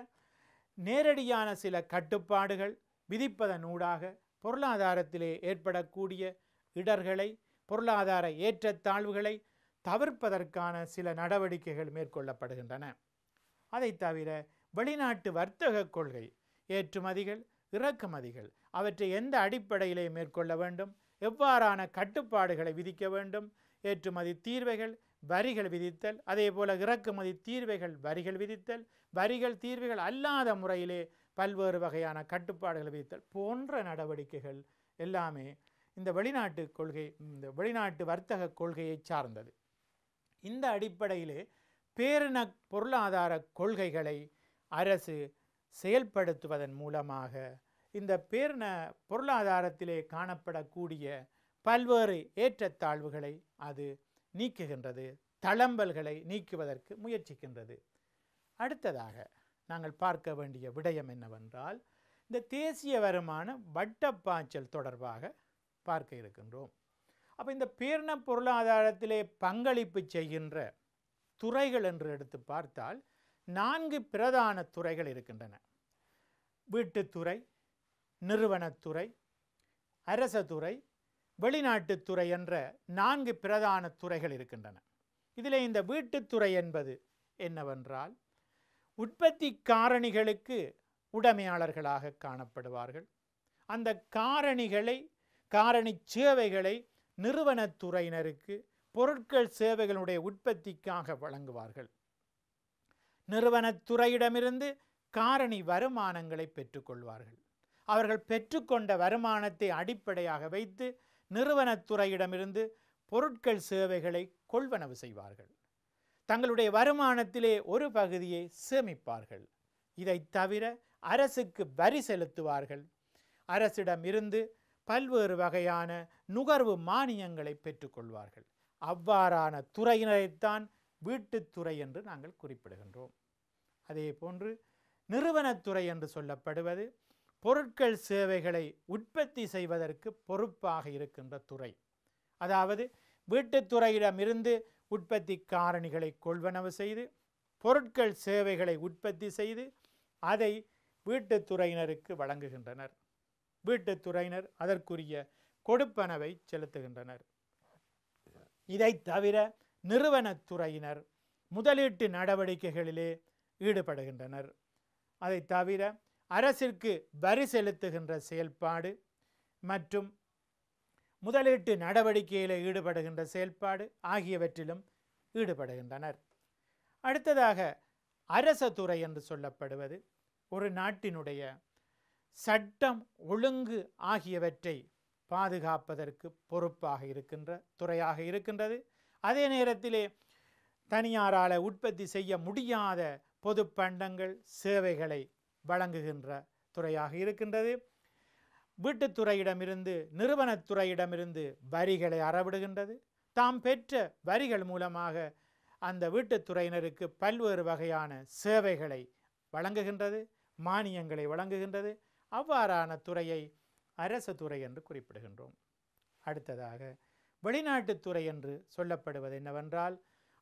நேரடியான சில கட்டுப்பாடுகள் விதிப்பதனூடாக பொருளாதாரத்திலே ஏற்படக்கூடிய இடர்களை பொருளாதார ஏற்றத்தாழ்வுகளை தவிர்ப்பதற்கான சில நடவடிக்கைகள் மேற்கொள்ளப்படுகின்றன அதை தவிர வெளிநாட்டு வர்த்தக கொள்கை ஏற்றுமதிகள் இறக்குமதிகள் அவற்றை எந்த அடிப்படையிலே மேற்கொள்ள வேண்டும் எவ்வாறான கட்டுப்பாடுகளை விதிக்க வேண்டும் ஏற்றுமதி தீர்வைகள் வரிகள் விதித்தல் அதே போல இறக்குமதி தீர்வைகள் வரிகள் விதித்தல் வரிகள் தீர்வைகள் அல்லாத முறையிலே பல்வேறு வகையான கட்டுப்பாடுகளை வைத்தல் போன்ற நடவடிக்கைகள் எல்லாமே இந்த வெளிநாட்டு கொள்கை இந்த வெளிநாட்டு வர்த்தக கொள்கையை சார்ந்தது இந்த அடிப்படையிலே பேரின பொருளாதார கொள்கைகளை அரசு செயல்படுத்துவதன் மூலமாக இந்த பேரின பொருளாதாரத்திலே காணப்படக்கூடிய பல்வேறு ஏற்றத்தாழ்வுகளை அது நீக்குகின்றது தளம்பல்களை நீக்குவதற்கு முயற்சிக்கின்றது அடுத்ததாக நாங்கள் பார்க்க வேண்டிய விடயம் என்னவென்றால் இந்த தேசிய வருமான வட்டப்பாய்ச்சல் தொடர்பாக பார்க்க இருக்கின்றோம் அப்போ இந்த பேரின பொருளாதாரத்திலே பங்களிப்பு செய்கின்ற துறைகள் என்று எடுத்து பார்த்தால் நான்கு பிரதான துறைகள் இருக்கின்றன வீட்டுத்துறை நிறுவனத்துறை அரசதுறை வெளிநாட்டுத்துறை என்ற நான்கு பிரதான துறைகள் இருக்கின்றன இதில் இந்த வீட்டுத்துறை என்பது என்னவென்றால் உற்பத்தி காரணிகளுக்கு உடமையாளர்களாக காணப்படுவார்கள் அந்த காரணிகளை காரணி சேவைகளை நிறுவனத்துறையினருக்கு பொருட்கள் சேவைகளுடைய உற்பத்திக்காக வழங்குவார்கள் நிறுவனத்துறையிடமிருந்து காரணி வருமானங்களை பெற்றுக்கொள்வார்கள் அவர்கள் பெற்றுக்கொண்ட வருமானத்தை அடிப்படையாக வைத்து நிறுவனத்துறையிடமிருந்து பொருட்கள் சேவைகளை கொள்வனவு செய்வார்கள் தங்களுடைய வருமானத்திலே ஒரு பகுதியை சேமிப்பார்கள் இதை தவிர அரசுக்கு வரி செலுத்துவார்கள் அரசிடம் இருந்து பல்வேறு வகையான நுகர்வு மானியங்களை பெற்றுக்கொள்வார்கள் அவ்வாறான துறையினரைத்தான் வீட்டுத்துறை என்று நாங்கள் குறிப்பிடுகின்றோம் அதே போன்று நிறுவனத்துறை என்று சொல்லப்படுவது பொருட்கள் சேவைகளை உற்பத்தி செய்வதற்கு பொறுப்பாக இருக்கின்ற துறை அதாவது வீட்டுத்துறையிடமிருந்து உற்பத்தி காரணிகளை கொள்வனவு செய்து பொருட்கள் சேவைகளை உற்பத்தி செய்து அதை வீட்டுத் துறையினருக்கு வழங்குகின்றனர் வீட்டுத் துறையினர் அதற்குரிய கொடுப்பனவை செலுத்துகின்றனர் இதை தவிர நிறுவனத்துறையினர் முதலீட்டு நடவடிக்கைகளிலே ஈடுபடுகின்றனர் அதை தவிர அரசிற்கு வரி செலுத்துகின்ற செயல்பாடு மற்றும் முதலீட்டு நடவடிக்கையில் ஈடுபடுகின்ற செயல்பாடு ஆகியவற்றிலும் ஈடுபடுகின்றனர் அடுத்ததாக அரச துறை என்று சொல்லப்படுவது ஒரு நாட்டினுடைய சட்டம் ஒழுங்கு ஆகியவற்றை பாதுகாப்பதற்கு பொறுப்பாக இருக்கின்ற துறையாக இருக்கின்றது அதே நேரத்திலே தனியாரால் உற்பத்தி செய்ய முடியாத பொது பண்டங்கள் சேவைகளை வழங்குகின்ற துறையாக இருக்கின்றது வீட்டுத்துறையிடமிருந்து நிறுவனத்துறையிடமிருந்து வரிகளை அறவிடுகின்றது தாம் பெற்ற வரிகள் மூலமாக அந்த வீட்டுத்துறையினருக்கு பல்வேறு வகையான சேவைகளை வழங்குகின்றது மானியங்களை வழங்குகின்றது அவ்வாறான துறையை அரசு துறை என்று குறிப்பிடுகின்றோம் அடுத்ததாக வெளிநாட்டு துறை என்று சொல்லப்படுவது என்னவென்றால்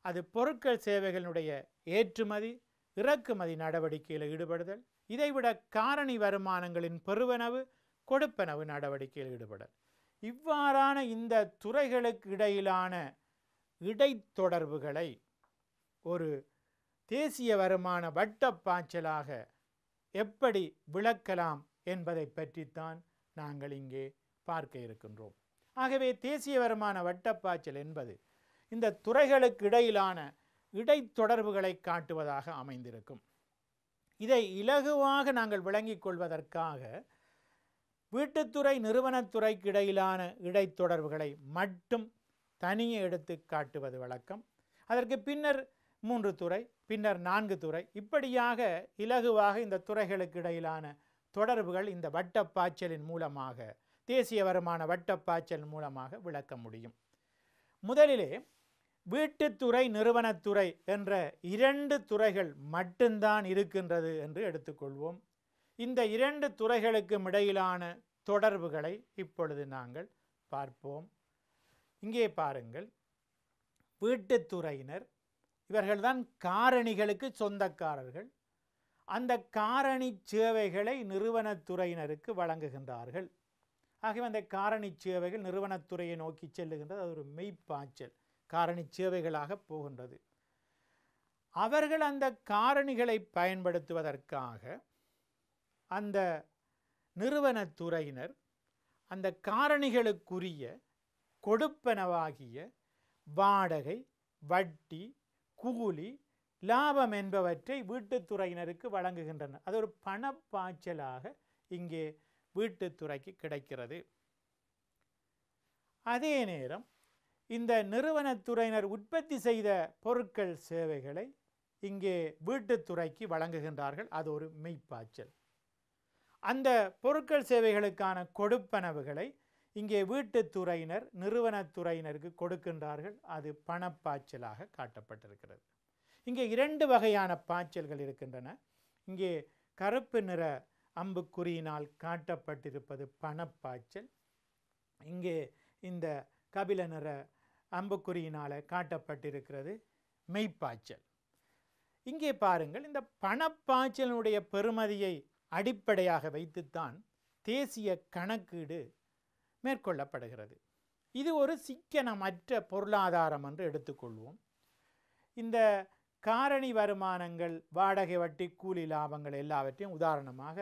அது பொருட்கள் சேவைகளுடைய ஏற்றுமதி இறக்குமதி நடவடிக்கையில் ஈடுபடுதல் இதைவிட காரணி வருமானங்களின் பெருவனவு கொடுப்பனவு நடவடிக்கையில் ஈடுபட இவ்வாறான இந்த துறைகளுக்கு இடையிலான இடைத்தொடர்புகளை ஒரு தேசிய வருமான வட்டப்பாய்ச்சலாக எப்படி விளக்கலாம் என்பதை பற்றித்தான் நாங்கள் இங்கே பார்க்க இருக்கின்றோம் ஆகவே தேசிய வருமான வட்டப்பாய்ச்சல் என்பது இந்த துறைகளுக்கு இடையிலான இடைத்தொடர்புகளை காட்டுவதாக அமைந்திருக்கும் இதை இலகுவாக நாங்கள் விளங்கிக் கொள்வதற்காக வீட்டுத்துறை நிறுவனத்துறைக்கு இடையிலான இடைத்தொடர்புகளை மட்டும் தனியே எடுத்து காட்டுவது வழக்கம் அதற்கு பின்னர் மூன்று துறை பின்னர் நான்கு துறை இப்படியாக இலகுவாக இந்த துறைகளுக்கு இடையிலான தொடர்புகள் இந்த வட்டப்பாய்ச்சலின் மூலமாக தேசிய வருமான வட்டப்பாய்ச்சல் மூலமாக விளக்க முடியும் முதலிலே வீட்டுத்துறை நிறுவனத்துறை என்ற இரண்டு துறைகள் மட்டும்தான் இருக்கின்றது என்று எடுத்துக்கொள்வோம் இந்த இரண்டு துறைகளுக்கும் இடையிலான தொடர்புகளை இப்பொழுது நாங்கள் பார்ப்போம் இங்கே பாருங்கள் வீட்டுத்துறையினர் இவர்கள்தான் காரணிகளுக்கு சொந்தக்காரர்கள் அந்த காரணி சேவைகளை நிறுவனத்துறையினருக்கு வழங்குகின்றார்கள் ஆகவே அந்த காரணி சேவைகள் நிறுவனத்துறையை நோக்கி செல்லுகின்றது அது ஒரு மெய்ப்பாய்ச்சல் காரணி சேவைகளாக போகின்றது அவர்கள் அந்த காரணிகளை பயன்படுத்துவதற்காக அந்த நிறுவனத்துறையினர் அந்த காரணிகளுக்குரிய கொடுப்பனவாகிய வாடகை வட்டி கூலி லாபம் என்பவற்றை வீட்டுத்துறையினருக்கு வழங்குகின்றனர் அது ஒரு பணப்பாய்ச்சலாக இங்கே வீட்டுத்துறைக்கு கிடைக்கிறது அதே நேரம் இந்த நிறுவனத்துறையினர் உற்பத்தி செய்த பொருட்கள் சேவைகளை இங்கே வீட்டுத்துறைக்கு வழங்குகின்றார்கள் அது ஒரு மெய்ப்பாய்ச்சல் அந்த பொருட்கள் சேவைகளுக்கான கொடுப்பனவுகளை இங்கே வீட்டுத்துறையினர் நிறுவனத்துறையினருக்கு கொடுக்கின்றார்கள் அது பணப்பாய்ச்சலாக காட்டப்பட்டிருக்கிறது இங்கே இரண்டு வகையான பாய்ச்சல்கள் இருக்கின்றன இங்கே கருப்பு நிற அம்புக்குறியினால் காட்டப்பட்டிருப்பது பணப்பாய்ச்சல் இங்கே இந்த கபில நிற அம்புக்குறியினால் காட்டப்பட்டிருக்கிறது மெய்ப்பாய்ச்சல் இங்கே பாருங்கள் இந்த பணப்பாய்ச்சலினுடைய பெருமதியை அடிப்படையாக வைத்துத்தான் தேசிய கணக்கீடு மேற்கொள்ளப்படுகிறது இது ஒரு சிக்கனமற்ற பொருளாதாரம் என்று எடுத்துக்கொள்வோம் இந்த காரணி வருமானங்கள் வாடகை வட்டி கூலி லாபங்கள் எல்லாவற்றையும் உதாரணமாக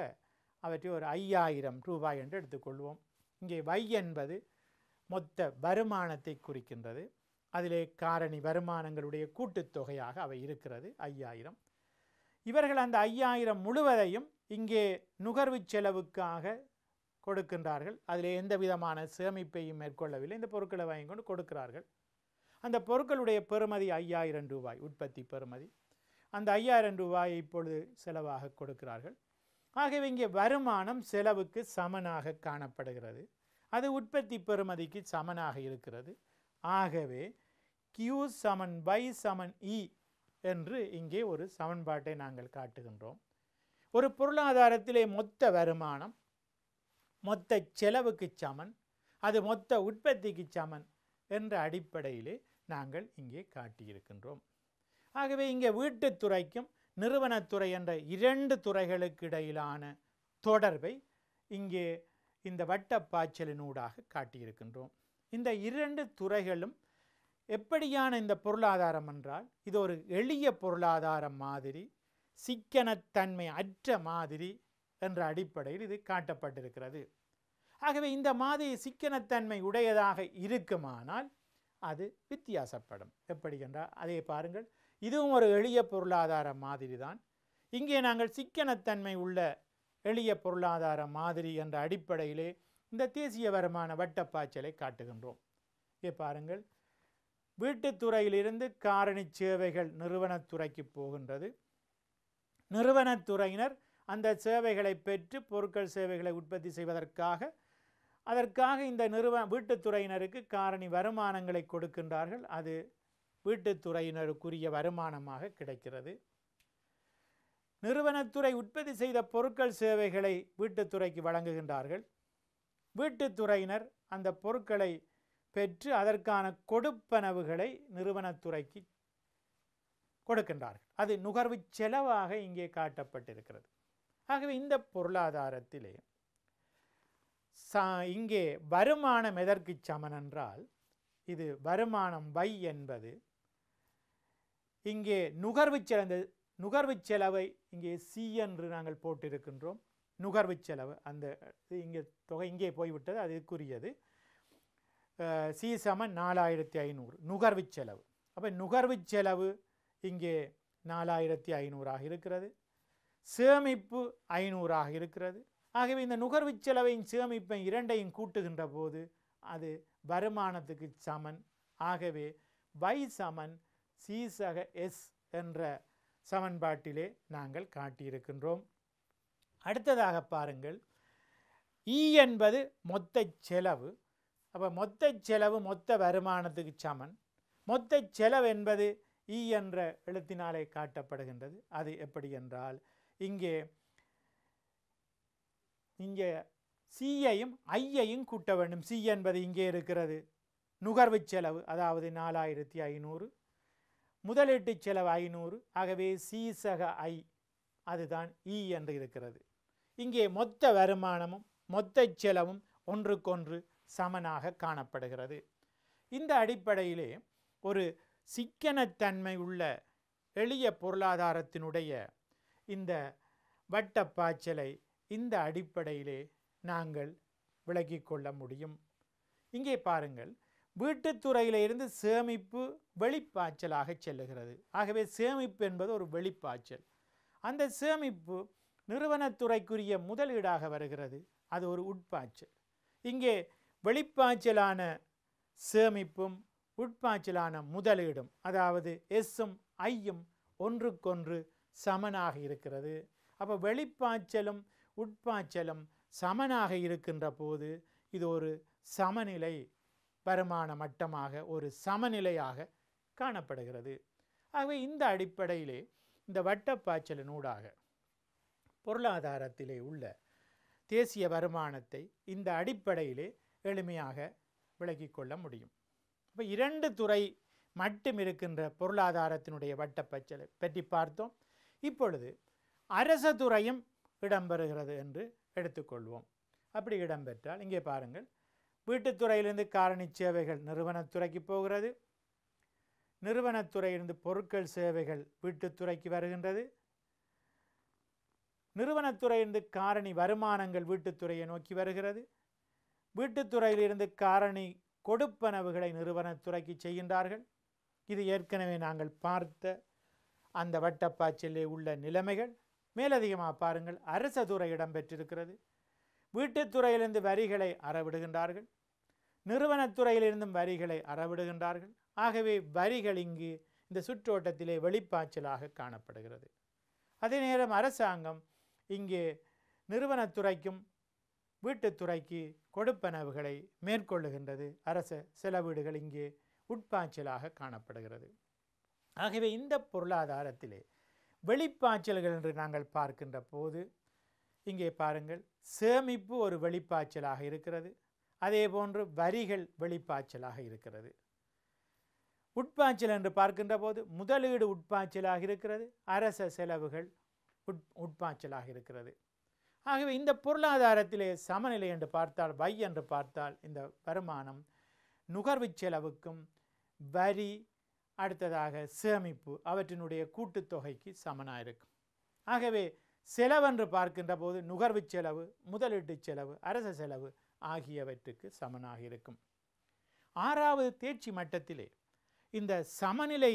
அவற்றை ஒரு ஐயாயிரம் ரூபாய் என்று எடுத்துக்கொள்வோம் இங்கே வை என்பது மொத்த வருமானத்தை குறிக்கின்றது அதிலே காரணி வருமானங்களுடைய கூட்டுத்தொகையாக அவை இருக்கிறது ஐயாயிரம் இவர்கள் அந்த ஐயாயிரம் முழுவதையும் இங்கே நுகர்வு செலவுக்காக கொடுக்கின்றார்கள் அதில் எந்த விதமான சேமிப்பையும் மேற்கொள்ளவில்லை இந்த பொருட்களை வாங்கி கொண்டு கொடுக்கிறார்கள் அந்த பொருட்களுடைய பெறுமதி ஐயாயிரம் ரூபாய் உற்பத்தி பெறுமதி அந்த ஐயாயிரம் ரூபாயை இப்பொழுது செலவாக கொடுக்கிறார்கள் ஆகவே இங்கே வருமானம் செலவுக்கு சமனாக காணப்படுகிறது அது உற்பத்தி பெறுமதிக்கு சமனாக இருக்கிறது ஆகவே கியூ சமன் பை சமன் இ என்று இங்கே ஒரு சமன்பாட்டை நாங்கள் காட்டுகின்றோம் ஒரு பொருளாதாரத்திலே மொத்த வருமானம் மொத்த செலவுக்கு சமன் அது மொத்த உற்பத்திக்கு சமன் என்ற அடிப்படையிலே நாங்கள் இங்கே காட்டியிருக்கின்றோம் ஆகவே இங்கே வீட்டுத்துறைக்கும் நிறுவனத்துறை என்ற இரண்டு துறைகளுக்கு இடையிலான தொடர்பை இங்கே இந்த வட்டப்பாய்ச்சலினூடாக காட்டியிருக்கின்றோம் இந்த இரண்டு துறைகளும் எப்படியான இந்த பொருளாதாரம் என்றால் இது ஒரு எளிய பொருளாதாரம் மாதிரி சிக்கனத்தன்மை அற்ற மாதிரி என்ற அடிப்படையில் இது காட்டப்பட்டிருக்கிறது ஆகவே இந்த மாதிரி சிக்கனத்தன்மை உடையதாக இருக்குமானால் அது வித்தியாசப்படும் எப்படி என்றால் அதை பாருங்கள் இதுவும் ஒரு எளிய பொருளாதார மாதிரி தான் இங்கே நாங்கள் சிக்கனத்தன்மை உள்ள எளிய பொருளாதார மாதிரி என்ற அடிப்படையிலே இந்த தேசிய வருமான வட்டப்பாய்ச்சலை காட்டுகின்றோம் இங்கே பாருங்கள் வீட்டுத்துறையிலிருந்து காரணி சேவைகள் நிறுவனத்துறைக்கு போகின்றது நிறுவனத்துறையினர் அந்த சேவைகளை பெற்று பொருட்கள் சேவைகளை உற்பத்தி செய்வதற்காக அதற்காக இந்த நிறுவன வீட்டுத்துறையினருக்கு காரணி வருமானங்களை கொடுக்கின்றார்கள் அது வீட்டுத்துறையினருக்குரிய வருமானமாக கிடைக்கிறது நிறுவனத்துறை உற்பத்தி செய்த பொருட்கள் சேவைகளை வீட்டுத்துறைக்கு வழங்குகின்றார்கள் வீட்டுத்துறையினர் அந்த பொருட்களை பெற்று அதற்கான கொடுப்பனவுகளை நிறுவனத்துறைக்கு கொடுக்கின்றார்கள் அது நுகர்வு செலவாக இங்கே காட்டப்பட்டிருக்கிறது ஆகவே இந்த பொருளாதாரத்திலே சா இங்கே வருமானம் எதற்கு சமனென்றால் இது வருமானம் வை என்பது இங்கே நுகர்வு செலந்த நுகர்வு செலவை இங்கே சி என்று நாங்கள் போட்டிருக்கின்றோம் நுகர்வு செலவு அந்த இங்கே தொகை இங்கே போய்விட்டது அதுக்குரியது சி சம நாலாயிரத்தி ஐநூறு நுகர்வு செலவு அப்போ நுகர்வு செலவு இங்கே நாலாயிரத்தி ஐநூறாக இருக்கிறது சேமிப்பு ஐநூறாக இருக்கிறது ஆகவே இந்த நுகர்வு செலவையும் சேமிப்பை இரண்டையும் கூட்டுகின்ற போது அது வருமானத்துக்கு சமன் ஆகவே வை சமன் சீசக எஸ் என்ற சமன்பாட்டிலே நாங்கள் காட்டியிருக்கின்றோம் அடுத்ததாக பாருங்கள் இ e என்பது மொத்த செலவு அப்போ மொத்த செலவு மொத்த வருமானத்துக்கு சமன் மொத்த செலவு என்பது இ என்ற எழுத்தினாலே காட்டப்படுகின்றது அது எப்படி என்றால் இங்கே இங்கே சியையும் ஐயையும் கூட்ட வேண்டும் சி என்பது இங்கே இருக்கிறது நுகர்வு செலவு அதாவது நாலாயிரத்தி ஐநூறு முதலீட்டு செலவு ஐநூறு ஆகவே சீசக ஐ அதுதான் இ என்று இருக்கிறது இங்கே மொத்த வருமானமும் மொத்த செலவும் ஒன்றுக்கொன்று சமனாக காணப்படுகிறது இந்த அடிப்படையிலே ஒரு சிக்கனத்தன்மை உள்ள எளிய பொருளாதாரத்தினுடைய இந்த வட்ட பாய்ச்சலை இந்த அடிப்படையிலே நாங்கள் விளக்கி கொள்ள முடியும் இங்கே பாருங்கள் வீட்டுத்துறையிலிருந்து சேமிப்பு வெளிப்பாய்ச்சலாக செல்லுகிறது ஆகவே சேமிப்பு என்பது ஒரு வெளிப்பாய்ச்சல் அந்த சேமிப்பு நிறுவனத்துறைக்குரிய முதலீடாக வருகிறது அது ஒரு உட்பாய்ச்சல் இங்கே வெளிப்பாய்ச்சலான சேமிப்பும் உட்பாய்ச்சலான முதலீடும் அதாவது எஸ்ஸும் ஐயும் ஒன்றுக்கொன்று சமனாக இருக்கிறது அப்போ வெளிப்பாய்ச்சலும் உட்பாய்ச்சலும் சமனாக இருக்கின்ற போது இது ஒரு சமநிலை வருமான மட்டமாக ஒரு சமநிலையாக காணப்படுகிறது ஆகவே இந்த அடிப்படையிலே இந்த வட்டப்பாய்ச்சலினூடாக பொருளாதாரத்திலே உள்ள தேசிய வருமானத்தை இந்த அடிப்படையிலே எளிமையாக விளக்கிக் கொள்ள முடியும் இப்போ இரண்டு துறை மட்டும் இருக்கின்ற பொருளாதாரத்தினுடைய வட்டப்பச்சலை பற்றி பார்த்தோம் இப்பொழுது அரச துறையும் இடம்பெறுகிறது என்று எடுத்துக்கொள்வோம் அப்படி இடம்பெற்றால் இங்கே பாருங்கள் வீட்டுத்துறையிலிருந்து காரணி சேவைகள் நிறுவனத்துறைக்கு போகிறது நிறுவனத்துறையிலிருந்து பொருட்கள் சேவைகள் வீட்டுத்துறைக்கு வருகின்றது நிறுவனத்துறையிலிருந்து காரணி வருமானங்கள் வீட்டுத்துறையை நோக்கி வருகிறது வீட்டுத்துறையிலிருந்து காரணி கொடுப்பனவுகளை நிறுவனத்துறைக்கு செய்கின்றார்கள் இது ஏற்கனவே நாங்கள் பார்த்த அந்த வட்டப்பாய்ச்சலே உள்ள நிலைமைகள் மேலதிகமாக பாருங்கள் அரச துறை இடம்பெற்றிருக்கிறது வீட்டுத்துறையிலிருந்து வரிகளை அறவிடுகின்றார்கள் நிறுவனத்துறையிலிருந்தும் வரிகளை அறவிடுகின்றார்கள் ஆகவே வரிகள் இங்கு இந்த சுற்றோட்டத்திலே வெளிப்பாய்ச்சலாக காணப்படுகிறது அதே நேரம் அரசாங்கம் இங்கே நிறுவனத்துறைக்கும் வீட்டுத்துறைக்கு கொடுப்பனவுகளை மேற்கொள்ளுகின்றது அரச செலவீடுகள் இங்கே உட்பாய்ச்சலாக காணப்படுகிறது ஆகவே இந்த பொருளாதாரத்திலே வெளிப்பாய்ச்சல்கள் என்று நாங்கள் பார்க்கின்ற போது இங்கே பாருங்கள் சேமிப்பு ஒரு வெளிப்பாய்ச்சலாக இருக்கிறது அதே போன்று வரிகள் வெளிப்பாய்ச்சலாக இருக்கிறது உட்பாய்ச்சல் என்று பார்க்கின்ற போது முதலீடு உட்பாய்ச்சலாக இருக்கிறது அரச செலவுகள் உட் உட்பாய்ச்சலாக இருக்கிறது ஆகவே இந்த பொருளாதாரத்திலே சமநிலை என்று பார்த்தால் வை என்று பார்த்தால் இந்த வருமானம் நுகர்வு செலவுக்கும் வரி அடுத்ததாக சேமிப்பு அவற்றினுடைய கூட்டுத்தொகைக்கு சமனாக இருக்கும் ஆகவே செலவென்று பார்க்கின்ற போது நுகர்வு செலவு முதலீட்டு செலவு அரச செலவு ஆகியவற்றுக்கு சமனாக இருக்கும் ஆறாவது தேர்ச்சி மட்டத்திலே இந்த சமநிலை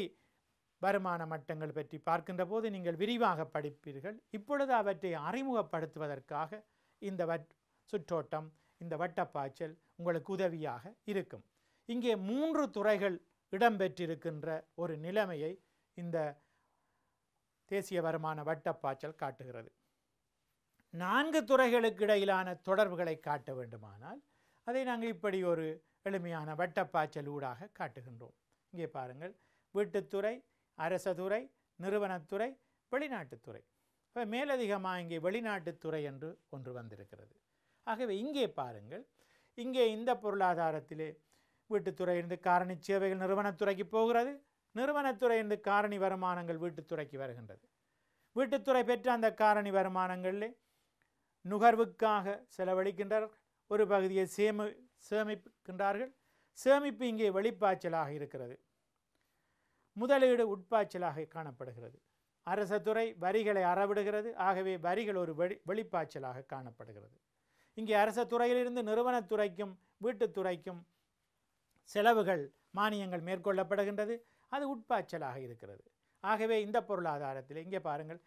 வருமான மட்டங்கள் பற்றி பார்க்கின்ற போது நீங்கள் விரிவாக படிப்பீர்கள் இப்பொழுது அவற்றை அறிமுகப்படுத்துவதற்காக இந்த வட் சுற்றோட்டம் இந்த வட்டப்பாய்ச்சல் உங்களுக்கு உதவியாக இருக்கும் இங்கே மூன்று துறைகள் இடம்பெற்றிருக்கின்ற ஒரு நிலைமையை இந்த தேசிய வருமான வட்டப்பாய்ச்சல் காட்டுகிறது நான்கு துறைகளுக்கு இடையிலான தொடர்புகளை காட்ட வேண்டுமானால் அதை நாங்கள் இப்படி ஒரு எளிமையான வட்டப்பாய்ச்சல் ஊடாக காட்டுகின்றோம் இங்கே பாருங்கள் வீட்டுத்துறை அரசதுறை நிறுவனத்துறை வெளிநாட்டுத்துறை இப்போ மேலதிகமாக இங்கே வெளிநாட்டுத்துறை என்று ஒன்று வந்திருக்கிறது ஆகவே இங்கே பாருங்கள் இங்கே இந்த பொருளாதாரத்திலே இருந்து காரணி சேவைகள் நிறுவனத்துறைக்கு போகிறது நிறுவனத்துறை இருந்து காரணி வருமானங்கள் வீட்டுத்துறைக்கு வருகின்றது வீட்டுத்துறை பெற்ற அந்த காரணி வருமானங்களில் நுகர்வுக்காக செலவழிக்கின்றார்கள் ஒரு பகுதியை சேமி சேமிக்கின்றார்கள் சேமிப்பு இங்கே வெளிப்பாய்ச்சலாக இருக்கிறது முதலீடு உட்பாய்ச்சலாக காணப்படுகிறது அரச துறை வரிகளை அறவிடுகிறது ஆகவே வரிகள் ஒரு வெளி வெளிப்பாய்ச்சலாக காணப்படுகிறது இங்கே அரச துறையிலிருந்து நிறுவனத்துறைக்கும் வீட்டுத்துறைக்கும் செலவுகள் மானியங்கள் மேற்கொள்ளப்படுகின்றது அது உட்பாய்ச்சலாக இருக்கிறது ஆகவே இந்த பொருளாதாரத்தில் இங்கே பாருங்கள்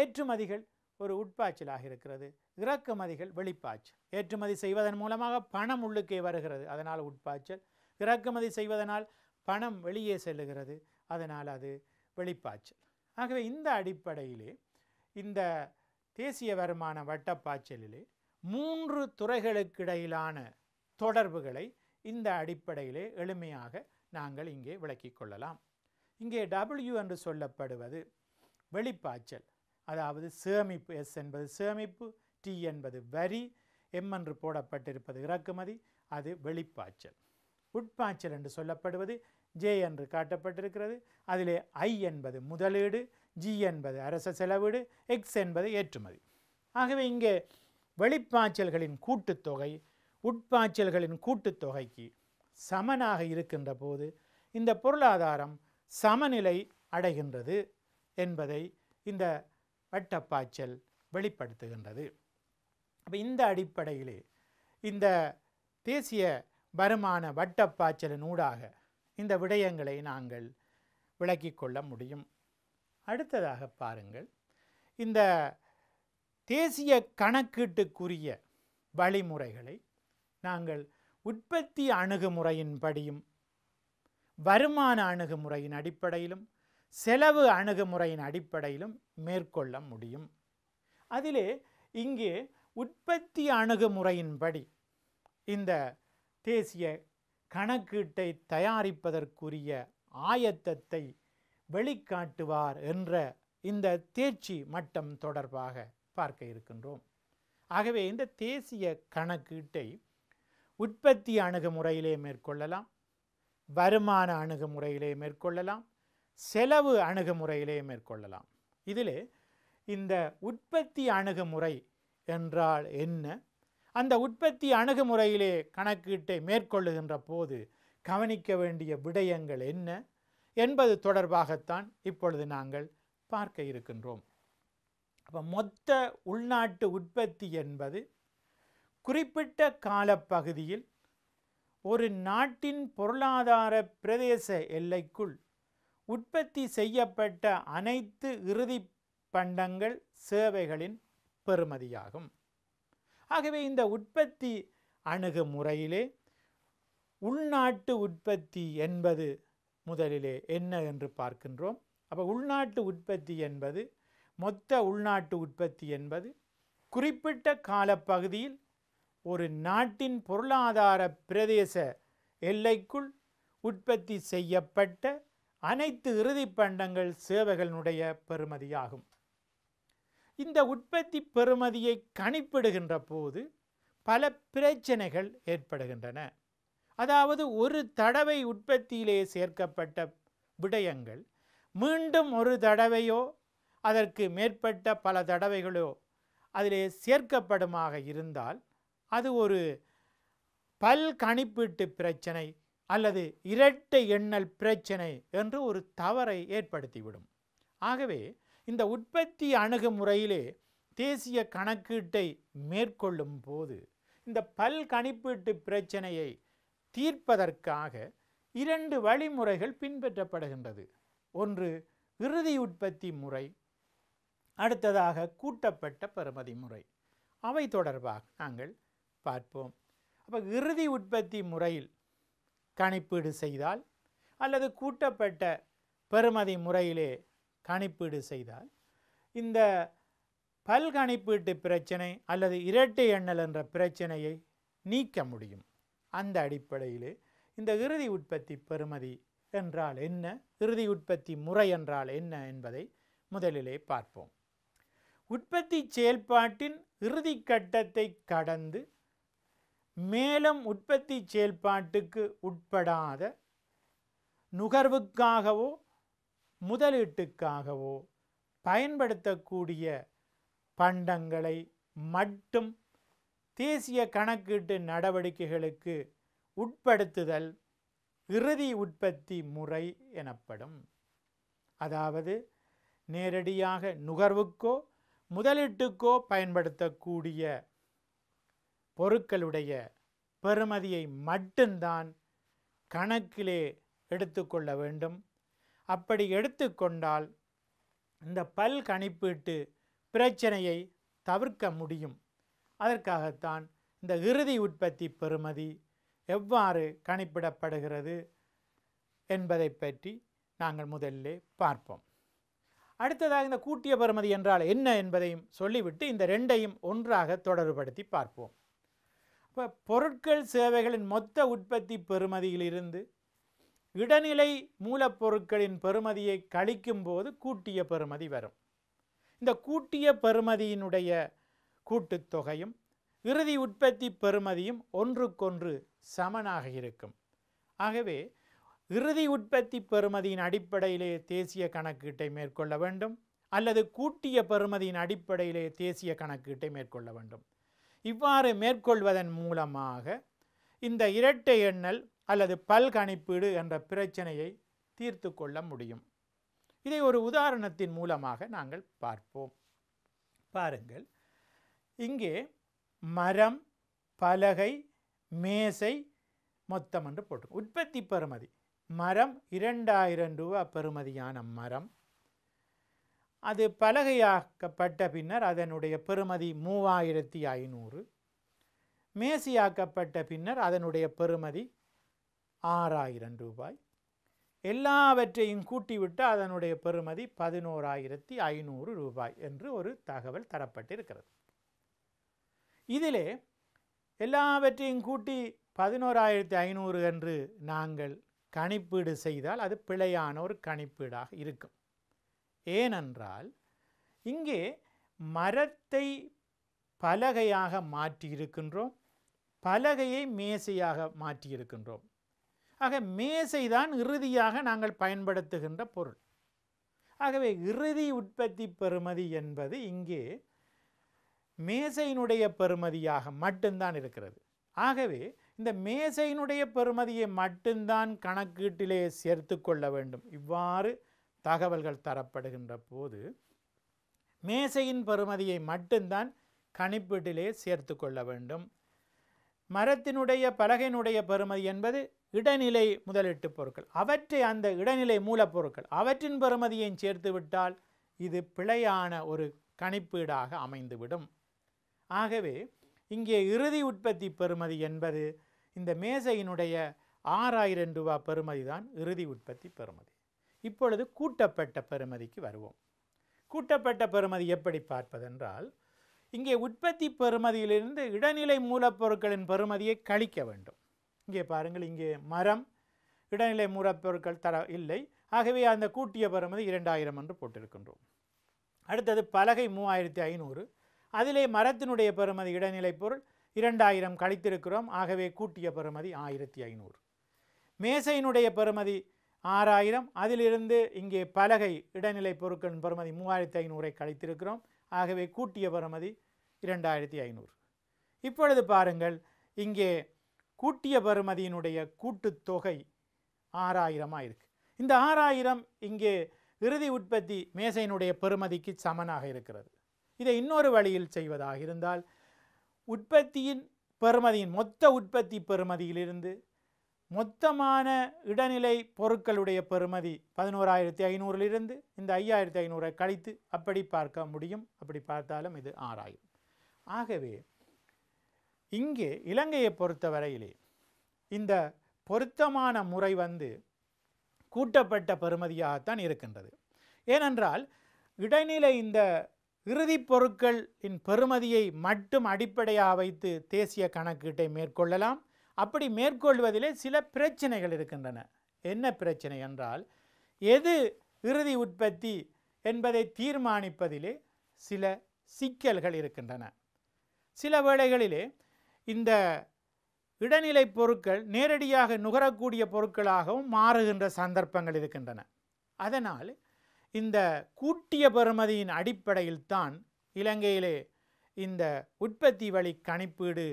ஏற்றுமதிகள் ஒரு உட்பாய்ச்சலாக இருக்கிறது இறக்குமதிகள் வெளிப்பாய்ச்சல் ஏற்றுமதி செய்வதன் மூலமாக பணம் உள்ளுக்கே வருகிறது அதனால் உட்பாய்ச்சல் இறக்குமதி செய்வதனால் பணம் வெளியே செல்லுகிறது அதனால் அது வெளிப்பாய்ச்சல் ஆகவே இந்த அடிப்படையிலே இந்த தேசிய வருமான வட்டப்பாய்ச்சலிலே மூன்று துறைகளுக்கிடையிலான தொடர்புகளை இந்த அடிப்படையிலே எளிமையாக நாங்கள் இங்கே விளக்கிக் கொள்ளலாம் இங்கே டபிள்யூ என்று சொல்லப்படுவது வெளிப்பாய்ச்சல் அதாவது சேமிப்பு எஸ் என்பது சேமிப்பு டி என்பது வரி எம் என்று போடப்பட்டிருப்பது இறக்குமதி அது வெளிப்பாய்ச்சல் உட்பாய்ச்சல் என்று சொல்லப்படுவது ஜே என்று காட்டப்பட்டிருக்கிறது அதிலே ஐ என்பது முதலீடு ஜி என்பது அரச செலவீடு எக்ஸ் என்பது ஏற்றுமதி ஆகவே இங்கே வெளிப்பாய்ச்சல்களின் கூட்டுத்தொகை உட்பாய்ச்சல்களின் கூட்டுத்தொகைக்கு சமனாக இருக்கின்ற போது இந்த பொருளாதாரம் சமநிலை அடைகின்றது என்பதை இந்த வட்டப்பாய்ச்சல் வெளிப்படுத்துகின்றது அப்போ இந்த அடிப்படையிலே இந்த தேசிய வருமான வட்டப்பாய்ச்சலின் ஊடாக இந்த விடயங்களை நாங்கள் விளக்கிக் கொள்ள முடியும் அடுத்ததாக பாருங்கள் இந்த தேசிய கணக்கீட்டுக்குரிய வழிமுறைகளை நாங்கள் உற்பத்தி அணுகுமுறையின்படியும் வருமான அணுகுமுறையின் அடிப்படையிலும் செலவு அணுகுமுறையின் அடிப்படையிலும் மேற்கொள்ள முடியும் அதிலே இங்கே உற்பத்தி அணுகுமுறையின்படி இந்த தேசிய கணக்கீட்டை தயாரிப்பதற்குரிய ஆயத்தத்தை வெளிக்காட்டுவார் என்ற இந்த தேர்ச்சி மட்டம் தொடர்பாக பார்க்க இருக்கின்றோம் ஆகவே இந்த தேசிய கணக்கீட்டை உற்பத்தி அணுகுமுறையிலே மேற்கொள்ளலாம் வருமான அணுகுமுறையிலே மேற்கொள்ளலாம் செலவு அணுகுமுறையிலே மேற்கொள்ளலாம் இதில் இந்த உற்பத்தி அணுகுமுறை என்றால் என்ன அந்த உற்பத்தி அணுகுமுறையிலே கணக்கீட்டை மேற்கொள்ளுகின்ற போது கவனிக்க வேண்டிய விடயங்கள் என்ன என்பது தொடர்பாகத்தான் இப்பொழுது நாங்கள் பார்க்க இருக்கின்றோம் அப்போ மொத்த உள்நாட்டு உற்பத்தி என்பது குறிப்பிட்ட காலப்பகுதியில் ஒரு நாட்டின் பொருளாதார பிரதேச எல்லைக்குள் உற்பத்தி செய்யப்பட்ட அனைத்து இறுதி பண்டங்கள் சேவைகளின் பெறுமதியாகும் ஆகவே இந்த உற்பத்தி அணுகுமுறையிலே உள்நாட்டு உற்பத்தி என்பது முதலிலே என்ன என்று பார்க்கின்றோம் அப்போ உள்நாட்டு உற்பத்தி என்பது மொத்த உள்நாட்டு உற்பத்தி என்பது குறிப்பிட்ட காலப்பகுதியில் ஒரு நாட்டின் பொருளாதார பிரதேச எல்லைக்குள் உற்பத்தி செய்யப்பட்ட அனைத்து இறுதிப்பண்டங்கள் சேவைகளினுடைய பெறுமதியாகும் இந்த உற்பத்தி பெறுமதியை கணிப்பிடுகின்ற போது பல பிரச்சனைகள் ஏற்படுகின்றன அதாவது ஒரு தடவை உற்பத்தியிலே சேர்க்கப்பட்ட விடயங்கள் மீண்டும் ஒரு தடவையோ அதற்கு மேற்பட்ட பல தடவைகளோ அதிலே சேர்க்கப்படுமாக இருந்தால் அது ஒரு பல் கணிப்பீட்டு பிரச்சனை அல்லது இரட்டை எண்ணல் பிரச்சனை என்று ஒரு தவறை ஏற்படுத்திவிடும் ஆகவே இந்த உற்பத்தி அணுகுமுறையிலே தேசிய கணக்கீட்டை மேற்கொள்ளும் போது இந்த பல் கணிப்பீட்டு பிரச்சனையை தீர்ப்பதற்காக இரண்டு வழிமுறைகள் பின்பற்றப்படுகின்றது ஒன்று இறுதி உற்பத்தி முறை அடுத்ததாக கூட்டப்பட்ட பெறுமதி முறை அவை தொடர்பாக நாங்கள் பார்ப்போம் அப்போ இறுதி உற்பத்தி முறையில் கணிப்பீடு செய்தால் அல்லது கூட்டப்பட்ட பெறுமதி முறையிலே கணிப்பீடு செய்தால் இந்த பல் கணிப்பீட்டு பிரச்சனை அல்லது இரட்டை எண்ணல் என்ற பிரச்சனையை நீக்க முடியும் அந்த அடிப்படையிலே இந்த இறுதி உற்பத்தி பெறுமதி என்றால் என்ன இறுதி உற்பத்தி முறை என்றால் என்ன என்பதை முதலிலே பார்ப்போம் உற்பத்தி செயல்பாட்டின் இறுதி கட்டத்தை கடந்து மேலும் உற்பத்தி செயல்பாட்டுக்கு உட்படாத நுகர்வுக்காகவோ முதலீட்டுக்காகவோ பயன்படுத்தக்கூடிய பண்டங்களை மட்டும் தேசிய கணக்கீட்டு நடவடிக்கைகளுக்கு உட்படுத்துதல் இறுதி உற்பத்தி முறை எனப்படும் அதாவது நேரடியாக நுகர்வுக்கோ முதலீட்டுக்கோ பயன்படுத்தக்கூடிய பொருட்களுடைய பெறுமதியை மட்டும்தான் கணக்கிலே எடுத்துக்கொள்ள வேண்டும் அப்படி எடுத்துக்கொண்டால் இந்த பல் கணிப்பீட்டு பிரச்சனையை தவிர்க்க முடியும் அதற்காகத்தான் இந்த இறுதி உற்பத்தி பெறுமதி எவ்வாறு கணிப்பிடப்படுகிறது என்பதை பற்றி நாங்கள் முதல்ல பார்ப்போம் அடுத்ததாக இந்த கூட்டிய பெறுமதி என்றால் என்ன என்பதையும் சொல்லிவிட்டு இந்த ரெண்டையும் ஒன்றாக தொடர்புபடுத்தி பார்ப்போம் இப்போ பொருட்கள் சேவைகளின் மொத்த உற்பத்தி பெறுமதியிலிருந்து இடநிலை மூலப்பொருட்களின் பெறுமதியை கழிக்கும் போது கூட்டிய பெறுமதி வரும் இந்த கூட்டிய பெறுமதியினுடைய கூட்டுத்தொகையும் இறுதி உற்பத்தி பெறுமதியும் ஒன்றுக்கொன்று சமனாக இருக்கும் ஆகவே இறுதி உற்பத்தி பெறுமதியின் அடிப்படையிலே தேசிய கணக்கீட்டை மேற்கொள்ள வேண்டும் அல்லது கூட்டிய பெறுமதியின் அடிப்படையிலே தேசிய கணக்கீட்டை மேற்கொள்ள வேண்டும் இவ்வாறு மேற்கொள்வதன் மூலமாக இந்த இரட்டை எண்ணல் அல்லது பல் கணிப்பீடு என்ற பிரச்சனையை தீர்த்து கொள்ள முடியும் இதை ஒரு உதாரணத்தின் மூலமாக நாங்கள் பார்ப்போம் பாருங்கள் இங்கே மரம் பலகை மேசை மொத்தம் என்று போட்டு உற்பத்தி பெறுமதி மரம் இரண்டாயிரம் ரூபா பெறுமதியான மரம் அது பலகையாக்கப்பட்ட பின்னர் அதனுடைய பெறுமதி மூவாயிரத்தி ஐநூறு மேசியாக்கப்பட்ட பின்னர் அதனுடைய பெறுமதி ஆறாயிரம் ரூபாய் எல்லாவற்றையும் கூட்டிவிட்டு அதனுடைய பெறுமதி பதினோராயிரத்தி ஐநூறு ரூபாய் என்று ஒரு தகவல் தரப்பட்டிருக்கிறது இதிலே எல்லாவற்றையும் கூட்டி பதினோராயிரத்தி ஐநூறு என்று நாங்கள் கணிப்பீடு செய்தால் அது பிழையான ஒரு கணிப்பீடாக இருக்கும் ஏனென்றால் இங்கே மரத்தை பலகையாக மாற்றியிருக்கின்றோம் பலகையை மேசையாக மாற்றியிருக்கின்றோம் ஆக மேசை தான் இறுதியாக நாங்கள் பயன்படுத்துகின்ற பொருள் ஆகவே இறுதி உற்பத்தி பெறுமதி என்பது இங்கே மேசையினுடைய பெறுமதியாக மட்டும்தான் இருக்கிறது ஆகவே இந்த மேசையினுடைய பெறுமதியை மட்டும்தான் கணக்கீட்டிலே சேர்த்து கொள்ள வேண்டும் இவ்வாறு தகவல்கள் தரப்படுகின்ற போது மேசையின் பெறுமதியை மட்டும்தான் கணிப்பீட்டிலே சேர்த்து கொள்ள வேண்டும் மரத்தினுடைய பலகையினுடைய பெறுமதி என்பது இடைநிலை முதலீட்டு பொருட்கள் அவற்றை அந்த இடைநிலை மூலப்பொருட்கள் அவற்றின் பெறுமதியையும் சேர்த்து விட்டால் இது பிழையான ஒரு கணிப்பீடாக அமைந்துவிடும் ஆகவே இங்கே இறுதி உற்பத்தி பெறுமதி என்பது இந்த மேசையினுடைய ஆறாயிரம் ரூபா பெறுமதி தான் இறுதி உற்பத்தி பெறுமதி இப்பொழுது கூட்டப்பட்ட பெறுமதிக்கு வருவோம் கூட்டப்பட்ட பெறுமதி எப்படி பார்ப்பதென்றால் இங்கே உற்பத்தி பெறுமதியிலிருந்து இடைநிலை மூலப்பொருட்களின் பெறுமதியை கழிக்க வேண்டும் இங்கே பாருங்கள் இங்கே மரம் இடைநிலை மூலப்பொருட்கள் தர இல்லை ஆகவே அந்த கூட்டிய பருமதி இரண்டாயிரம் என்று போட்டிருக்கின்றோம் அடுத்தது பலகை மூவாயிரத்தி ஐநூறு அதிலே மரத்தினுடைய பெறுமதி இடைநிலை பொருள் இரண்டாயிரம் கழித்திருக்கிறோம் ஆகவே கூட்டிய பெறுமதி ஆயிரத்தி ஐநூறு மேசையினுடைய பெறுமதி ஆறாயிரம் அதிலிருந்து இங்கே பலகை இடைநிலை பொருட்களின் பெறுமதி மூவாயிரத்தி ஐநூறை கழித்திருக்கிறோம் ஆகவே கூட்டிய பெறுமதி இரண்டாயிரத்தி ஐநூறு இப்பொழுது பாருங்கள் இங்கே கூட்டிய பருமதியினுடைய கூட்டுத்தொகை ஆறாயிரமாக இருக்குது இந்த ஆறாயிரம் இங்கே இறுதி உற்பத்தி மேசையினுடைய பெருமதிக்கு சமனாக இருக்கிறது இதை இன்னொரு வழியில் செய்வதாக இருந்தால் உற்பத்தியின் பெருமதியின் மொத்த உற்பத்தி பெருமதியிலிருந்து மொத்தமான இடநிலை பொருட்களுடைய பெருமதி பதினோராயிரத்தி ஐநூறிலிருந்து இந்த ஐயாயிரத்தி ஐநூறை கழித்து அப்படி பார்க்க முடியும் அப்படி பார்த்தாலும் இது ஆறாயிரம் ஆகவே இங்கே இலங்கையை பொறுத்த வரையிலே இந்த பொருத்தமான முறை வந்து கூட்டப்பட்ட பெறுமதியாகத்தான் இருக்கின்றது ஏனென்றால் இடைநிலை இந்த இறுதிப் பொருட்களின் பெறுமதியை மட்டும் அடிப்படையாக வைத்து தேசிய கணக்கீட்டை மேற்கொள்ளலாம் அப்படி மேற்கொள்வதிலே சில பிரச்சனைகள் இருக்கின்றன என்ன பிரச்சனை என்றால் எது இறுதி உற்பத்தி என்பதை தீர்மானிப்பதிலே சில சிக்கல்கள் இருக்கின்றன சில வேளைகளிலே இந்த இடைநிலை பொருட்கள் நேரடியாக நுகரக்கூடிய பொருட்களாகவும் மாறுகின்ற சந்தர்ப்பங்கள் இருக்கின்றன அதனால் இந்த கூட்டிய பெறுமதியின் அடிப்படையில் தான் இலங்கையிலே இந்த உற்பத்தி வழி கணிப்பீடு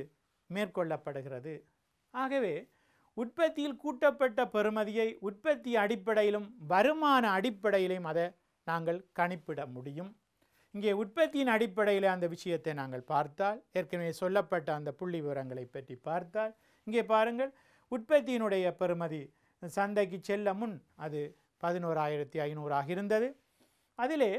மேற்கொள்ளப்படுகிறது ஆகவே உற்பத்தியில் கூட்டப்பட்ட பெறுமதியை உற்பத்தி அடிப்படையிலும் வருமான அடிப்படையிலும் அதை நாங்கள் கணிப்பிட முடியும் இங்கே உற்பத்தியின் அடிப்படையில் அந்த விஷயத்தை நாங்கள் பார்த்தால் ஏற்கனவே சொல்லப்பட்ட அந்த புள்ளி விவரங்களை பற்றி பார்த்தால் இங்கே பாருங்கள் உற்பத்தியினுடைய பெறுமதி சந்தைக்கு செல்ல முன் அது பதினோராயிரத்தி ஐநூறாக இருந்தது அதிலே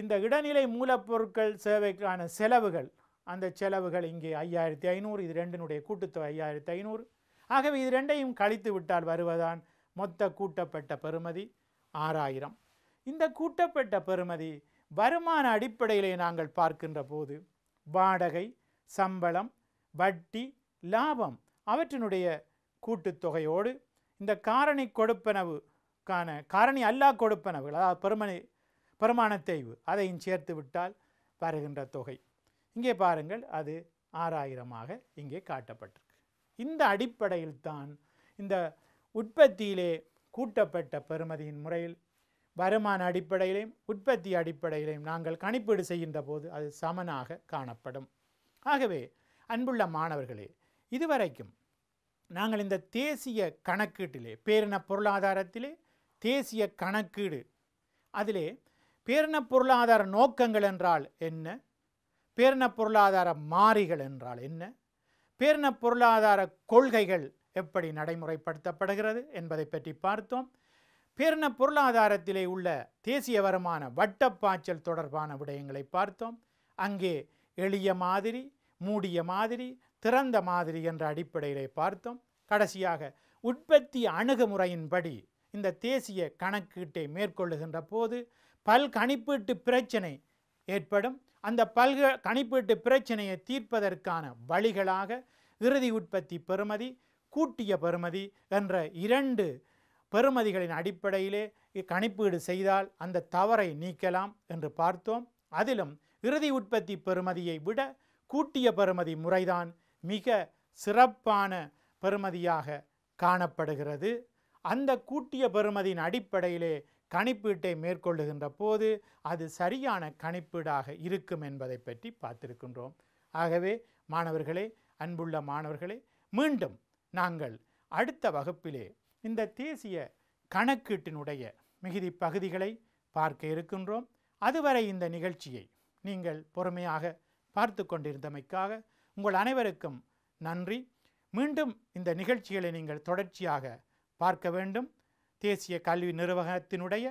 இந்த இடைநிலை மூலப்பொருட்கள் சேவைக்கான செலவுகள் அந்த செலவுகள் இங்கே ஐயாயிரத்தி ஐநூறு இது ரெண்டினுடைய கூட்டுத்தொகை ஐயாயிரத்தி ஐநூறு ஆகவே இது ரெண்டையும் கழித்து விட்டால் வருவதான் மொத்த கூட்டப்பட்ட பெறுமதி ஆறாயிரம் இந்த கூட்டப்பட்ட பெறுமதி வருமான அடிப்படையிலே நாங்கள் பார்க்கின்ற போது வாடகை சம்பளம் வட்டி லாபம் அவற்றினுடைய கூட்டுத்தொகையோடு இந்த காரணி கொடுப்பனவுக்கான காரணி அல்லா கொடுப்பனவுகள் அதாவது பெருமனை பெருமான தேய்வு அதையும் சேர்த்து விட்டால் வருகின்ற தொகை இங்கே பாருங்கள் அது ஆறாயிரமாக இங்கே காட்டப்பட்டிருக்கு இந்த அடிப்படையில் தான் இந்த உற்பத்தியிலே கூட்டப்பட்ட பெருமதியின் முறையில் வருமான அடிப்படையிலையும் உற்பத்தி அடிப்படையிலையும் நாங்கள் கணிப்பீடு செய்கின்ற போது அது சமனாக காணப்படும் ஆகவே அன்புள்ள மாணவர்களே இதுவரைக்கும் நாங்கள் இந்த தேசிய கணக்கீட்டிலே பேரின பொருளாதாரத்திலே தேசிய கணக்கீடு அதிலே பேரின பொருளாதார நோக்கங்கள் என்றால் என்ன பேரின பொருளாதார மாறிகள் என்றால் என்ன பேரின பொருளாதார கொள்கைகள் எப்படி நடைமுறைப்படுத்தப்படுகிறது என்பதை பற்றி பார்த்தோம் பிறன பொருளாதாரத்திலே உள்ள தேசிய வருமான வட்டப்பாய்ச்சல் தொடர்பான விடயங்களை பார்த்தோம் அங்கே எளிய மாதிரி மூடிய மாதிரி திறந்த மாதிரி என்ற அடிப்படையிலே பார்த்தோம் கடைசியாக உற்பத்தி அணுகுமுறையின்படி இந்த தேசிய கணக்கீட்டை மேற்கொள்ளுகின்ற போது பல் கணிப்பீட்டு பிரச்சனை ஏற்படும் அந்த பல்க கணிப்பீட்டு பிரச்சனையை தீர்ப்பதற்கான வழிகளாக இறுதி உற்பத்தி பெறுமதி கூட்டிய பெறுமதி என்ற இரண்டு பெறுமதிகளின் அடிப்படையிலே கணிப்பீடு செய்தால் அந்த தவறை நீக்கலாம் என்று பார்த்தோம் அதிலும் இறுதி உற்பத்தி பெறுமதியை விட கூட்டிய பெறுமதி முறைதான் மிக சிறப்பான பெறுமதியாக காணப்படுகிறது அந்த கூட்டிய பெறுமதியின் அடிப்படையிலே கணிப்பீட்டை மேற்கொள்ளுகின்ற போது அது சரியான கணிப்பீடாக இருக்கும் என்பதை பற்றி பார்த்திருக்கின்றோம் ஆகவே மாணவர்களே அன்புள்ள மாணவர்களே மீண்டும் நாங்கள் அடுத்த வகுப்பிலே இந்த தேசிய கணக்கீட்டினுடைய மிகுதி பகுதிகளை பார்க்க இருக்கின்றோம் அதுவரை இந்த நிகழ்ச்சியை நீங்கள் பொறுமையாக பார்த்து கொண்டிருந்தமைக்காக உங்கள் அனைவருக்கும் நன்றி மீண்டும் இந்த நிகழ்ச்சிகளை நீங்கள் தொடர்ச்சியாக பார்க்க வேண்டும் தேசிய கல்வி நிறுவனத்தினுடைய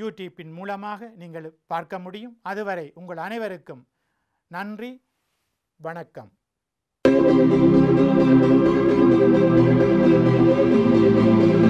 யூடியூப்பின் மூலமாக நீங்கள் பார்க்க முடியும் அதுவரை உங்கள் அனைவருக்கும் நன்றி வணக்கம் Thank you.